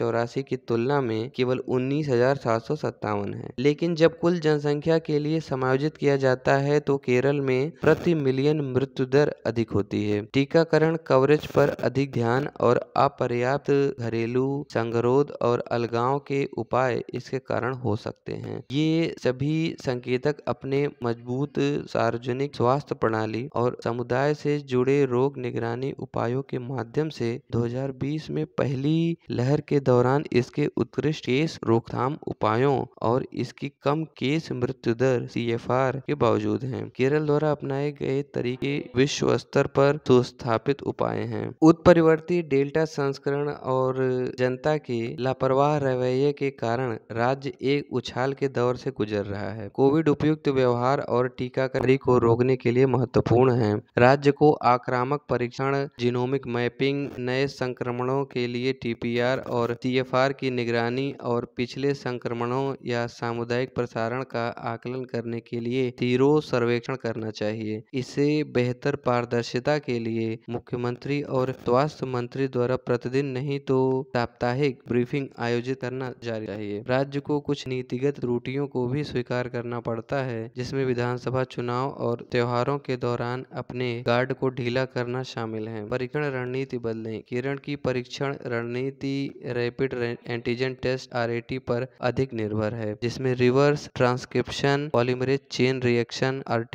चौरासी की तुलना में केवल उन्नीस है लेकिन जब कुल जनसंख्या के लिए समायोजित किया जाता है तो केरल में प्रति मिलियन मृत्यु दर अधिक होती है टीकाकरण कवरेज पर अधिक ध्यान और और अपर्याप्त घरेलू संगरोध और अलगाव के उपाय इसके कारण हो सकते हैं ये सभी संकेतक अपने मजबूत सार्वजनिक स्वास्थ्य प्रणाली और समुदाय से जुड़े रोग निगरानी उपायों के माध्यम से 2020 में पहली लहर के दौरान इसके उत्कृष्ट केस रोकथाम उपायों और इसकी कम केस मृत्यु दर सी के बावजूद हैं केरल द्वारा अपनाए गए तरीके विश्व स्तर पर सुस्थापित उपाय हैं उत्परिवर्ती डे डेल्टा संस्करण और जनता के लापरवाह रवैये के कारण राज्य एक उछाल के दौर से गुजर रहा है कोविड उपयुक्त व्यवहार और टीकाकरण को रोकने के लिए महत्वपूर्ण है राज्य को आक्रामक परीक्षण जीनोमिक मैपिंग नए संक्रमणों के लिए टीपीआर और सीएफआर की निगरानी और पिछले संक्रमणों या सामुदायिक प्रसारण का आकलन करने के लिए तीरो सर्वेक्षण करना चाहिए इसे बेहतर पारदर्शिता के लिए मुख्यमंत्री और स्वास्थ्य मंत्री मंत्री द्वारा प्रतिदिन नहीं तो साप्ताहिक ब्रीफिंग आयोजित करना जारी चाहिए राज्य को कुछ नीतिगत त्रुटियों को भी स्वीकार करना पड़ता है जिसमें विधानसभा चुनाव और त्योहारों के दौरान अपने गार्ड को ढीला करना शामिल है परीक्षण रणनीति बदले केरल की परीक्षण रणनीति रैपिड एंटीजन टेस्ट आर पर अधिक निर्भर है जिसमें reverse transcription polymerase chain reaction R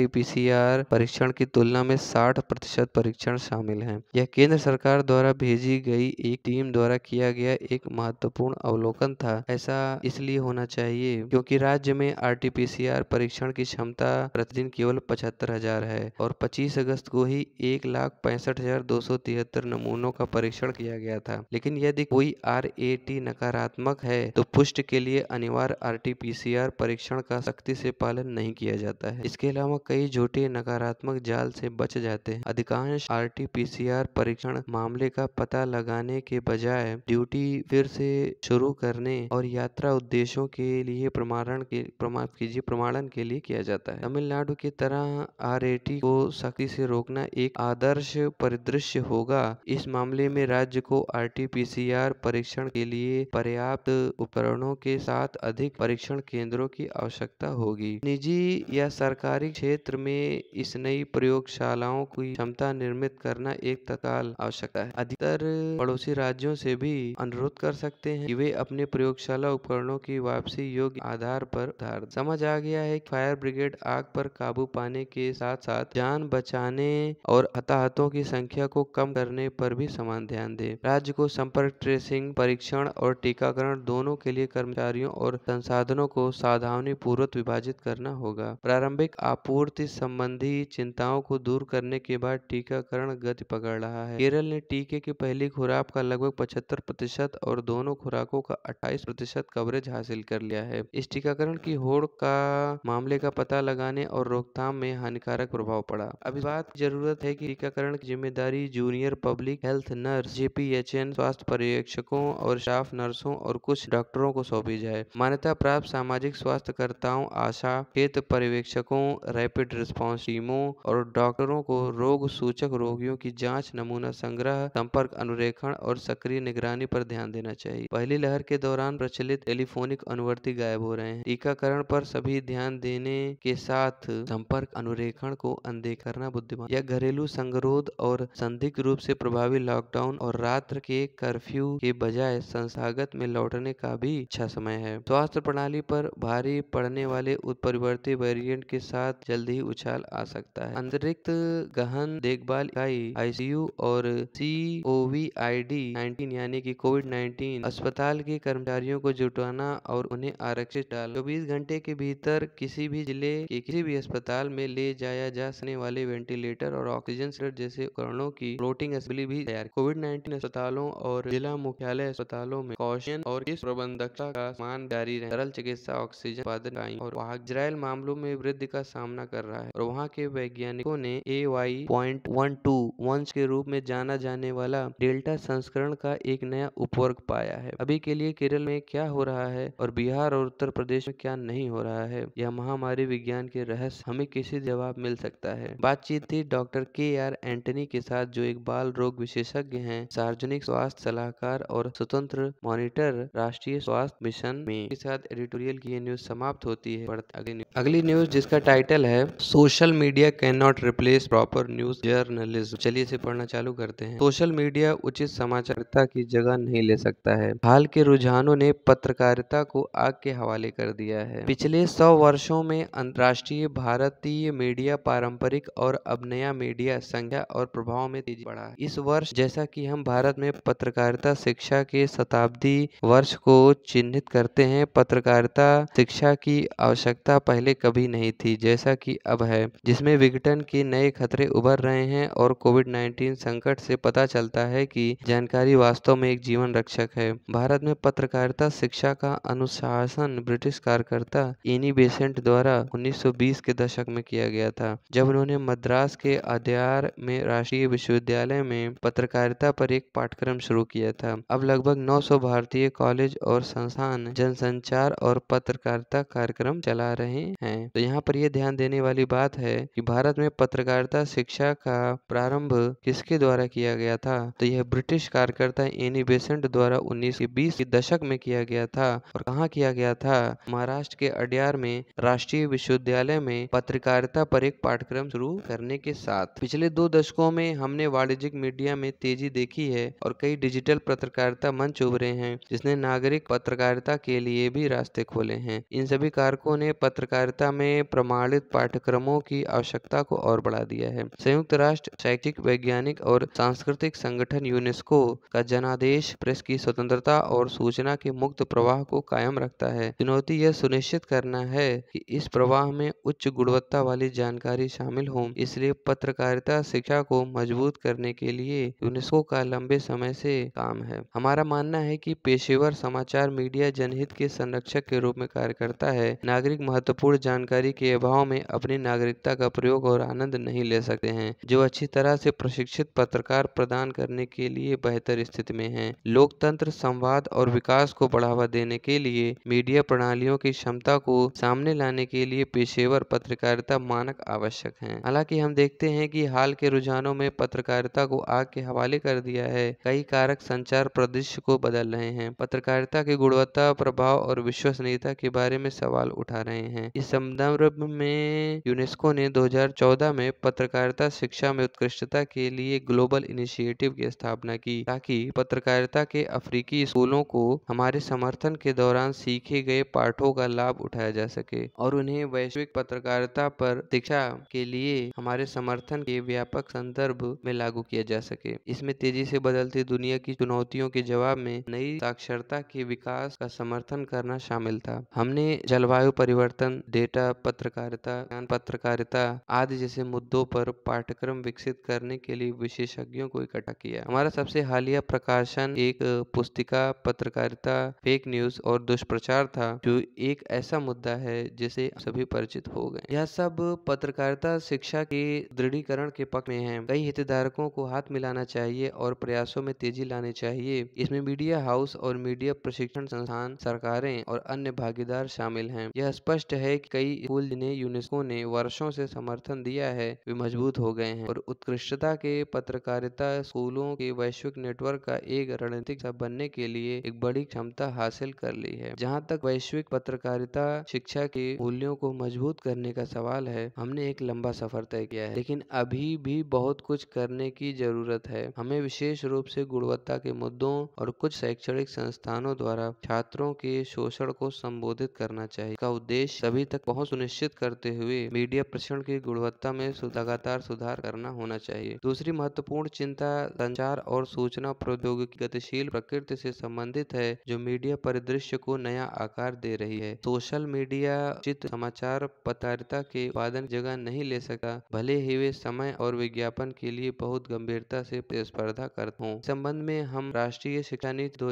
परीक्षण की तुलना में 60 प्रतिशत परीक्षण शामिल है यह केंद्र सरकार द्वारा भी भेजी गई एक टीम द्वारा किया गया एक महत्वपूर्ण अवलोकन था ऐसा इसलिए होना चाहिए क्योंकि राज्य में आरटीपीसीआर परीक्षण की क्षमता प्रतिदिन केवल पचहत्तर हजार है और 25 अगस्त को ही एक लाख पैंसठ हजार दो सौ तिहत्तर नमूनों का परीक्षण किया गया था लेकिन यदि कोई आर ए टी नकारात्मक है तो पुष्ट के लिए अनिवार्य R T P C R परीक्षण का सख्ती से पालन नहीं किया जाता है इसके अलावा कई झूठे नकारात्मक जाल से बच जाते हैं अधिकांश आर परीक्षण मामले का पता लगाने के बजाय ड्यूटी फिर से शुरू करने और यात्रा उद्देश्यों के लिए प्रमाणन के प्रमाण कीजिए प्रमाणन के लिए किया जाता है तमिलनाडु की तरह आर को सख्ती से रोकना एक आदर्श परिदृश्य होगा इस मामले में राज्य को आर परीक्षण के लिए पर्याप्त उपकरणों के साथ अधिक परीक्षण केंद्रों की आवश्यकता होगी निजी या सरकारी क्षेत्र में इस नई प्रयोगशालाओं की क्षमता निर्मित करना एक तत्काल आवश्यकता है अधिकतर अंदर पड़ोसी राज्यों से भी अनुरोध कर सकते हैं कि वे अपने प्रयोगशाला उपकरणों की वापसी योग्य आधार पर धार समझ आ गया है कि फायर ब्रिगेड आग पर काबू पाने के साथ साथ जान बचाने और हताहतों की संख्या को कम करने पर भी समान ध्यान दे राज्य को संपर्क ट्रेसिंग परीक्षण और टीकाकरण दोनों के लिए कर्मचारियों और संसाधनों को सावधानी पूर्वक विभाजित करना होगा प्रारंभिक आपूर्ति संबंधी चिंताओं को दूर करने के बाद टीकाकरण गति पकड़ रहा है केरल ने टीके के पहली खुराक का लगभग पचहत्तर प्रतिशत और दोनों खुराकों का अट्ठाईस प्रतिशत कवरेज हासिल कर लिया है इस टीकाकरण की होड़ का मामले का पता लगाने और रोकथाम में हानिकारक प्रभाव पड़ा अभी बात जरूरत है की टीकाकरण की जिम्मेदारी junior public health nurse JPHN स्वास्थ्य पर्यवेक्षकों और स्टाफ नर्सों और कुछ डॉक्टरों को सौंपी जाए मान्यता प्राप्त सामाजिक स्वास्थ्यकर्ताओं आशा क्षेत्र पर्यवेक्षकों रैपिड रिस्पॉन्स टीमों और डॉक्टरों को रोग सूचक रोगियों की जांच नमूना संग्रह संपर्क अनुरेखण और सक्रिय निगरानी पर ध्यान देना चाहिए पहली लहर के दौरान प्रचलित टेलीफोनिक अनुवर्ती गायब हो रहे हैं टीकाकरण पर सभी ध्यान देने के साथ संपर्क अनुरेखण को अनदेख करना बुद्धिमान यह घरेलू संगरोध और संदिग्ध रूप से प्रभावी लॉकडाउन और रात्र के कर्फ्यू के बजाय संस्थागत में लौटने का भी अच्छा समय है स्वास्थ्य प्रणाली पर भारी पड़ने वाले उत्परिवर्ती वेरिएंट के साथ जल्द ही उछाल आ सकता है अतिरिक्त गहन देखभाल आई आईसीयू और सी ओ कोविड नाइन्टीन यानी कि कोविड नाइन्टीन अस्पताल के कर्मचारियों को जुटाना और उन्हें आरक्षित डाल चौबीस घंटे के भीतर किसी भी जिले के किसी भी अस्पताल में ले जाया जा सकने वाले वेंटिलेटर और ऑक्सीजन सिलेंडर जैसे उपकरणों की फ्लोटिंग असेंबली भी तैयार कोविड नाइन्टीन अस्पतालों और जिला मुख्यालय अस्पतालों में कौशन और इस प्रबंधकता का मान जारी रहे तरल चिकित्सा ऑक्सीजन उत्पादन और वहाँ इसराइल मामलों में वृद्धि का सामना कर रहा है और वहाँ के वैज्ञानिकों ने A Y point one two वंश के रूप में जाना जाने वाला डेल्टा संस्करण का एक नया उपवर्ग पाया है अभी के लिए केरल में क्या हो रहा है और बिहार और उत्तर प्रदेश में क्या नहीं हो रहा है यह महामारी विज्ञान के रहस्य हमें किसी जवाब मिल सकता है बातचीत थी डॉक्टर के आर एंटनी के साथ जो एक बाल रोग विशेषज्ञ हैं सार्वजनिक स्वास्थ्य सलाहकार और स्वतंत्र मॉनिटर राष्ट्रीय स्वास्थ्य मिशन में के साथ एडिटोरियल की न्यूज समाप्त होती है अगली न्यूज जिसका टाइटल है social media cannot replace proper news journalism चलिए इसे पढ़ना चालू करते हैं सोशल मीडिया मीडिया उचित समाचारता की जगह नहीं ले सकता है हाल के रुझानों ने पत्रकारिता को आग के हवाले कर दिया है पिछले सौ वर्षों में अंतर्राष्ट्रीय भारतीय मीडिया पारंपरिक और अब नया मीडिया संज्ञा और प्रभाव में तेजी बढ़ा है इस वर्ष जैसा कि हम भारत में पत्रकारिता शिक्षा के शताब्दी वर्ष को चिन्हित करते हैं पत्रकारिता शिक्षा की आवश्यकता पहले कभी नहीं थी जैसा कि अब है जिसमें विघटन के नए खतरे उभर रहे हैं और कोविड 19 संकट से पता चलता है कि जानकारी वास्तव में एक जीवन रक्षक है भारत में पत्रकारिता शिक्षा का अनुशासन ब्रिटिश कार्यकर्ता एनी बेसेंट द्वारा 1920 के दशक में किया गया था जब उन्होंने मद्रास के अध्यार में राष्ट्रीय विश्वविद्यालय में पत्रकारिता पर एक पाठ्यक्रम शुरू किया था अब लगभग 900 भारतीय कॉलेज और संस्थान जनसंचार और पत्रकारिता कार्यक्रम चला रहे हैं तो यहाँ पर यह ध्यान देने वाली बात है कि भारत में पत्रकारिता शिक्षा का प्रारंभ किसके द्वारा किया गया था तो यह ब्रिटिश कार्यकर्ता एनी बेसेंट द्वारा उन्नीस के दशक में किया गया था और कहा किया गया था महाराष्ट्र के अडियार में राष्ट्रीय विश्वविद्यालय में पत्रकारिता पर एक पाठ्यक्रम शुरू करने के साथ पिछले दो दशकों में हमने वाणिज्यिक मीडिया में तेजी देखी है और कई डिजिटल पत्रकारिता मंच उभरे हैं जिसने नागरिक पत्रकारिता के लिए भी रास्ते खोले हैं इन सभी कारकों ने पत्रकारिता में प्रमाणित पाठ्यक्रमों की आवश्यकता को और बढ़ा दिया है संयुक्त राष्ट्र शैक्षिक वैज्ञानिक और सांस्कृतिक संगठन संगठन यूनेस्को का जनादेश प्रेस की स्वतंत्रता और सूचना के मुक्त प्रवाह को कायम रखता है चुनौती यह सुनिश्चित करना है कि इस प्रवाह में उच्च गुणवत्ता वाली जानकारी शामिल हो इसलिए पत्रकारिता शिक्षा को मजबूत करने के लिए यूनेस्को का लंबे समय से काम है हमारा मानना है कि पेशेवर समाचार मीडिया जनहित के संरक्षक के रूप में कार्य करता है नागरिक महत्वपूर्ण जानकारी के अभाव में अपनी नागरिकता का प्रयोग और आनंद नहीं ले सकते हैं जो अच्छी तरह से प्रशिक्षित पत्रकार प्रदान करने करने के लिए बेहतर स्थिति में है लोकतंत्र संवाद और विकास को बढ़ावा देने के लिए मीडिया प्रणालियों की क्षमता को सामने लाने के लिए पेशेवर पत्रकारिता मानक आवश्यक है हालांकि हम देखते हैं कि हाल के रुझानों में पत्रकारिता को आग के हवाले कर दिया है कई कारक संचार प्रदृश्य को बदल रहे हैं पत्रकारिता की गुणवत्ता प्रभाव और विश्वसनीयता के बारे में सवाल उठा रहे हैं इस संदर्भ में यूनेस्को ने 2014 में पत्रकारिता शिक्षा में उत्कृष्टता के लिए ग्लोबल इनिशिएटिव के की स्थापना की ताकि पत्रकारिता के अफ्रीकी स्कूलों को हमारे समर्थन के दौरान सीखे गए पाठों का लाभ उठाया जा सके और उन्हें वैश्विक पत्रकारिता पर शिक्षा के लिए हमारे समर्थन के व्यापक संदर्भ में लागू किया जा सके इसमें तेजी से बदलती दुनिया की चुनौतियों के जवाब में नई साक्षरता के विकास का समर्थन करना शामिल था हमने जलवायु परिवर्तन डेटा पत्रकारिता ज्ञान पत्रकारिता आदि जैसे मुद्दों पर पाठ्यक्रम विकसित करने के लिए विशेषज्ञों को इकट्ठा किया किया हमारा सबसे हालिया प्रकाशन एक पुस्तिका पत्रकारिता फेक न्यूज और दुष्प्रचार था जो एक ऐसा मुद्दा है जिसे सभी परिचित हो गए यह सब पत्रकारिता शिक्षा के दृढ़ीकरण के पक्ष में है कई हितधारकों को हाथ मिलाना चाहिए और प्रयासों में तेजी लानी चाहिए इसमें मीडिया हाउस और मीडिया प्रशिक्षण संस्थान सरकारें और अन्य भागीदार शामिल हैं यह स्पष्ट है कि कई स्कूल जिन्हें यूनेस्को ने वर्षों से समर्थन दिया है वे मजबूत हो गए हैं और उत्कृष्टता के पत्रकारिता स्कूलों वस्तुओं के वैश्विक नेटवर्क का एक रणनीतिक बनने के लिए एक बड़ी क्षमता हासिल कर ली है जहाँ तक वैश्विक पत्रकारिता शिक्षा के मूल्यों को मजबूत करने का सवाल है हमने एक लंबा सफर तय किया है लेकिन अभी भी बहुत कुछ करने की जरूरत है हमें विशेष रूप से गुणवत्ता के मुद्दों और कुछ शैक्षणिक संस्थानों द्वारा छात्रों के शोषण को संबोधित करना चाहिए का उद्देश्य सभी तक पहुंच सुनिश्चित करते हुए मीडिया प्रशिक्षण की गुणवत्ता में लगातार सुधार करना होना चाहिए दूसरी महत्वपूर्ण चिंता संचार और सूचना प्रौद्योगिकी गतिशील प्रकृति से संबंधित है जो मीडिया परिदृश्य को नया आकार दे रही है सोशल मीडिया चित समाचार पत्रकारिता के उत्पादन जगह नहीं ले सका भले ही वे समय और विज्ञापन के लिए बहुत गंभीरता से प्रतिस्पर्धा करते हों संबंध में हम राष्ट्रीय शिक्षा नीति दो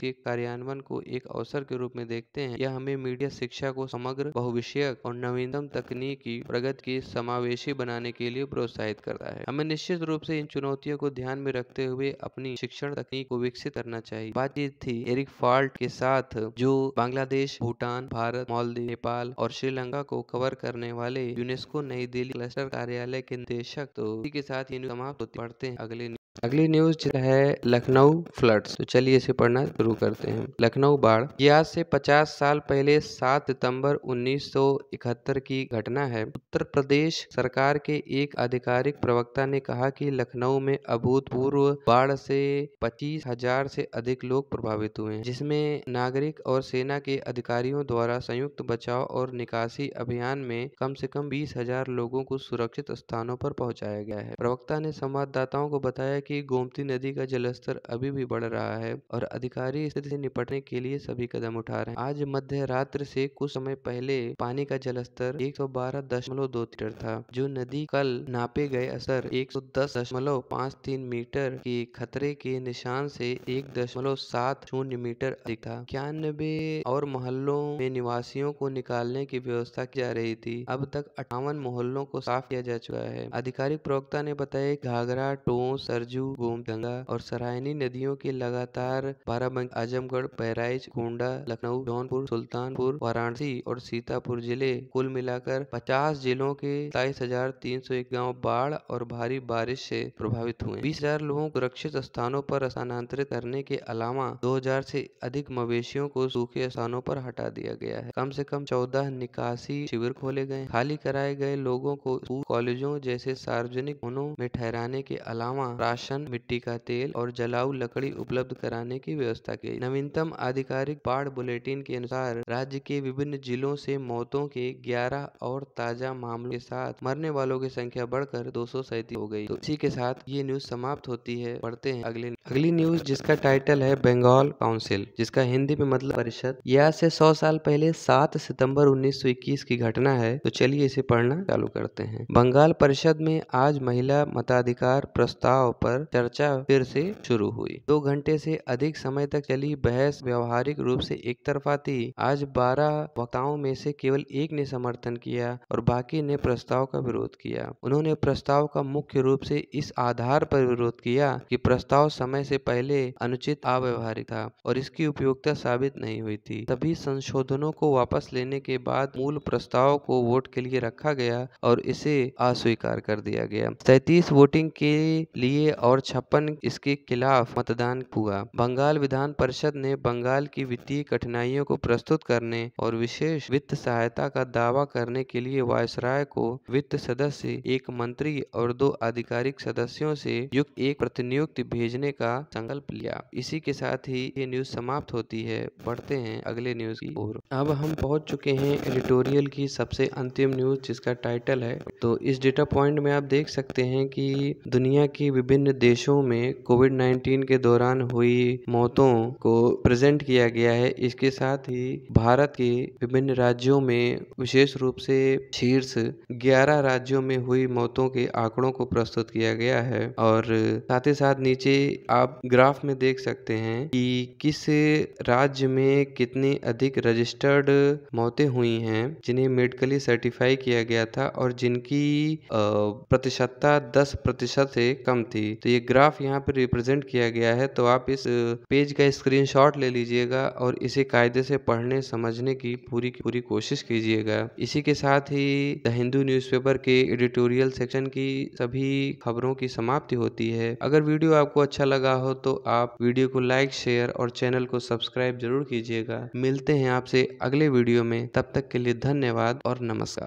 के कार्यान्वयन को एक अवसर के रूप में देखते हैं यह हमें मीडिया शिक्षा को समग्र बहुविषय और नवीनतम तकनीक की प्रगति की समावेशी बनाने के लिए प्रोत्साहित करता है हमें निश्चित रूप से इन चुनौतियों को ध्यान में में रखते हुए अपनी शिक्षण तकनीक को विकसित करना चाहिए बातचीत थी एरिक फॉल्ट के साथ जो बांग्लादेश भूटान भारत मालदीव नेपाल और श्रीलंका को कवर करने वाले यूनेस्को नई दिल्ली क्लस्टर कार्यालय के निदेशक तो इसी के साथ ही समाप्त होते पढ़ते हैं अगले अगली न्यूज है लखनऊ फ्लड्स तो चलिए इसे पढ़ना शुरू करते हैं लखनऊ बाढ़ यह आज से 50 साल पहले 7 सितंबर 1971 की घटना है उत्तर प्रदेश सरकार के एक आधिकारिक प्रवक्ता ने कहा कि लखनऊ में अभूतपूर्व बाढ़ से पच्चीस हजार से अधिक लोग प्रभावित हुए हैं जिसमें नागरिक और सेना के अधिकारियों द्वारा संयुक्त बचाव और निकासी अभियान में कम से कम बीस हजार लोगों को सुरक्षित स्थानों पर पहुंचाया गया है प्रवक्ता ने संवाददाताओं को बताया कि गोमती नदी का जलस्तर अभी भी बढ़ रहा है और अधिकारी स्थिति से निपटने के लिए सभी कदम उठा रहे हैं आज मध्य रात्र से कुछ समय पहले पानी का जलस्तर एक सौ बारह दशमलव दो मीटर था जो नदी कल नापे गए असर एक सौ दस दशमलव पाँच तीन मीटर के खतरे के निशान से एक दशमलव सात शून्य मीटर अधिक था इक्यानबे और मोहल्लों में निवासियों को निकालने की व्यवस्था की जा रही थी अब तक अठावन मोहल्लों को साफ किया जा चुका है आधिकारिक प्रवक्ता ने बताया घाघरा टों सरजू सरयू गोमगंगा और सरायनी नदियों के लगातार बाराबंकी आजमगढ़ बहराइच गोंडा लखनऊ जौनपुर सुल्तानपुर वाराणसी और सीतापुर जिले कुल मिलाकर 50 जिलों के सताईस हजार तीन सौ एक गाँव बाढ़ और भारी बारिश से प्रभावित हुए बीस हजार लोगों को सुरक्षित स्थानों पर स्थानांतरित करने के अलावा दो हजार से अधिक मवेशियों को सूखे स्थानों पर हटा दिया गया है कम से कम चौदह निकासी शिविर खोले गए खाली कराए गए लोगों को स्कूल कॉलेजों जैसे सार्वजनिक भवनों में ठहराने के अलावा राशन मिट्टी का तेल और जलाऊ लकड़ी उपलब्ध कराने की व्यवस्था की नवीनतम आधिकारिक बाढ़ बुलेटिन के अनुसार राज्य के विभिन्न जिलों से मौतों के ग्यारह और ताजा मामलों के साथ मरने वालों की संख्या बढ़कर दो हो गई तो इसी के साथ ये न्यूज समाप्त होती है पढ़ते हैं अगले अगली न्यूज जिसका टाइटल है बंगाल काउंसिल जिसका हिंदी में मतलब परिषद यह से सौ साल पहले सात सितंबर 1921 की घटना है तो चलिए इसे पढ़ना चालू करते हैं बंगाल परिषद में आज महिला मताधिकार प्रस्ताव पर पर चर्चा फिर से शुरू हुई दो घंटे से अधिक समय तक चली बहस व्यवहारिक रूप से एक तरफा थी आज बारह वक्ताओं में से केवल एक ने समर्थन किया और बाकी ने प्रस्ताव का विरोध किया उन्होंने प्रस्ताव का मुख्य रूप से इस आधार पर विरोध किया कि प्रस्ताव समय से पहले अनुचित अव्यवहारिक था और इसकी उपयोगिता साबित नहीं हुई थी तभी संशोधनों को वापस लेने के बाद मूल प्रस्ताव को वोट के लिए रखा गया और इसे अस्वीकार कर दिया गया सैतीस वोटिंग के लिए और छप्पन इसके खिलाफ मतदान हुआ बंगाल विधान परिषद ने बंगाल की वित्तीय कठिनाइयों को प्रस्तुत करने और विशेष वित्त सहायता का दावा करने के लिए वायसराय को वित्त सदस्य एक मंत्री और दो आधिकारिक सदस्यों से युक्त एक प्रतिनियुक्ति भेजने का संकल्प लिया इसी के साथ ही ये न्यूज समाप्त होती है बढ़ते हैं अगले न्यूज की ओर अब हम पहुंच चुके हैं एडिटोरियल की सबसे अंतिम न्यूज जिसका टाइटल है तो इस डेटा पॉइंट में आप देख सकते हैं कि दुनिया की विभिन्न विभिन्न देशों में कोविड 19 के दौरान हुई मौतों को प्रेजेंट किया गया है इसके साथ ही भारत के विभिन्न राज्यों में विशेष रूप से शीर्ष 11 राज्यों में हुई मौतों के आंकड़ों को प्रस्तुत किया गया है और साथ ही साथ नीचे आप ग्राफ में देख सकते हैं कि किस राज्य में कितनी अधिक रजिस्टर्ड मौतें हुई हैं जिन्हें मेडिकली सर्टिफाई किया गया था और जिनकी प्रतिशतता दस प्रतिशत से कम थी तो ये ग्राफ यहाँ पर रिप्रेजेंट किया गया है तो आप इस पेज का स्क्रीनशॉट ले लीजिएगा और इसे कायदे से पढ़ने समझने की पूरी की पूरी कोशिश कीजिएगा इसी के साथ ही द हिंदू न्यूज़पेपर के एडिटोरियल सेक्शन की सभी खबरों की समाप्ति होती है अगर वीडियो आपको अच्छा लगा हो तो आप वीडियो को लाइक शेयर और चैनल को सब्सक्राइब जरूर कीजिएगा मिलते हैं आपसे अगले वीडियो में तब तक के लिए धन्यवाद और नमस्कार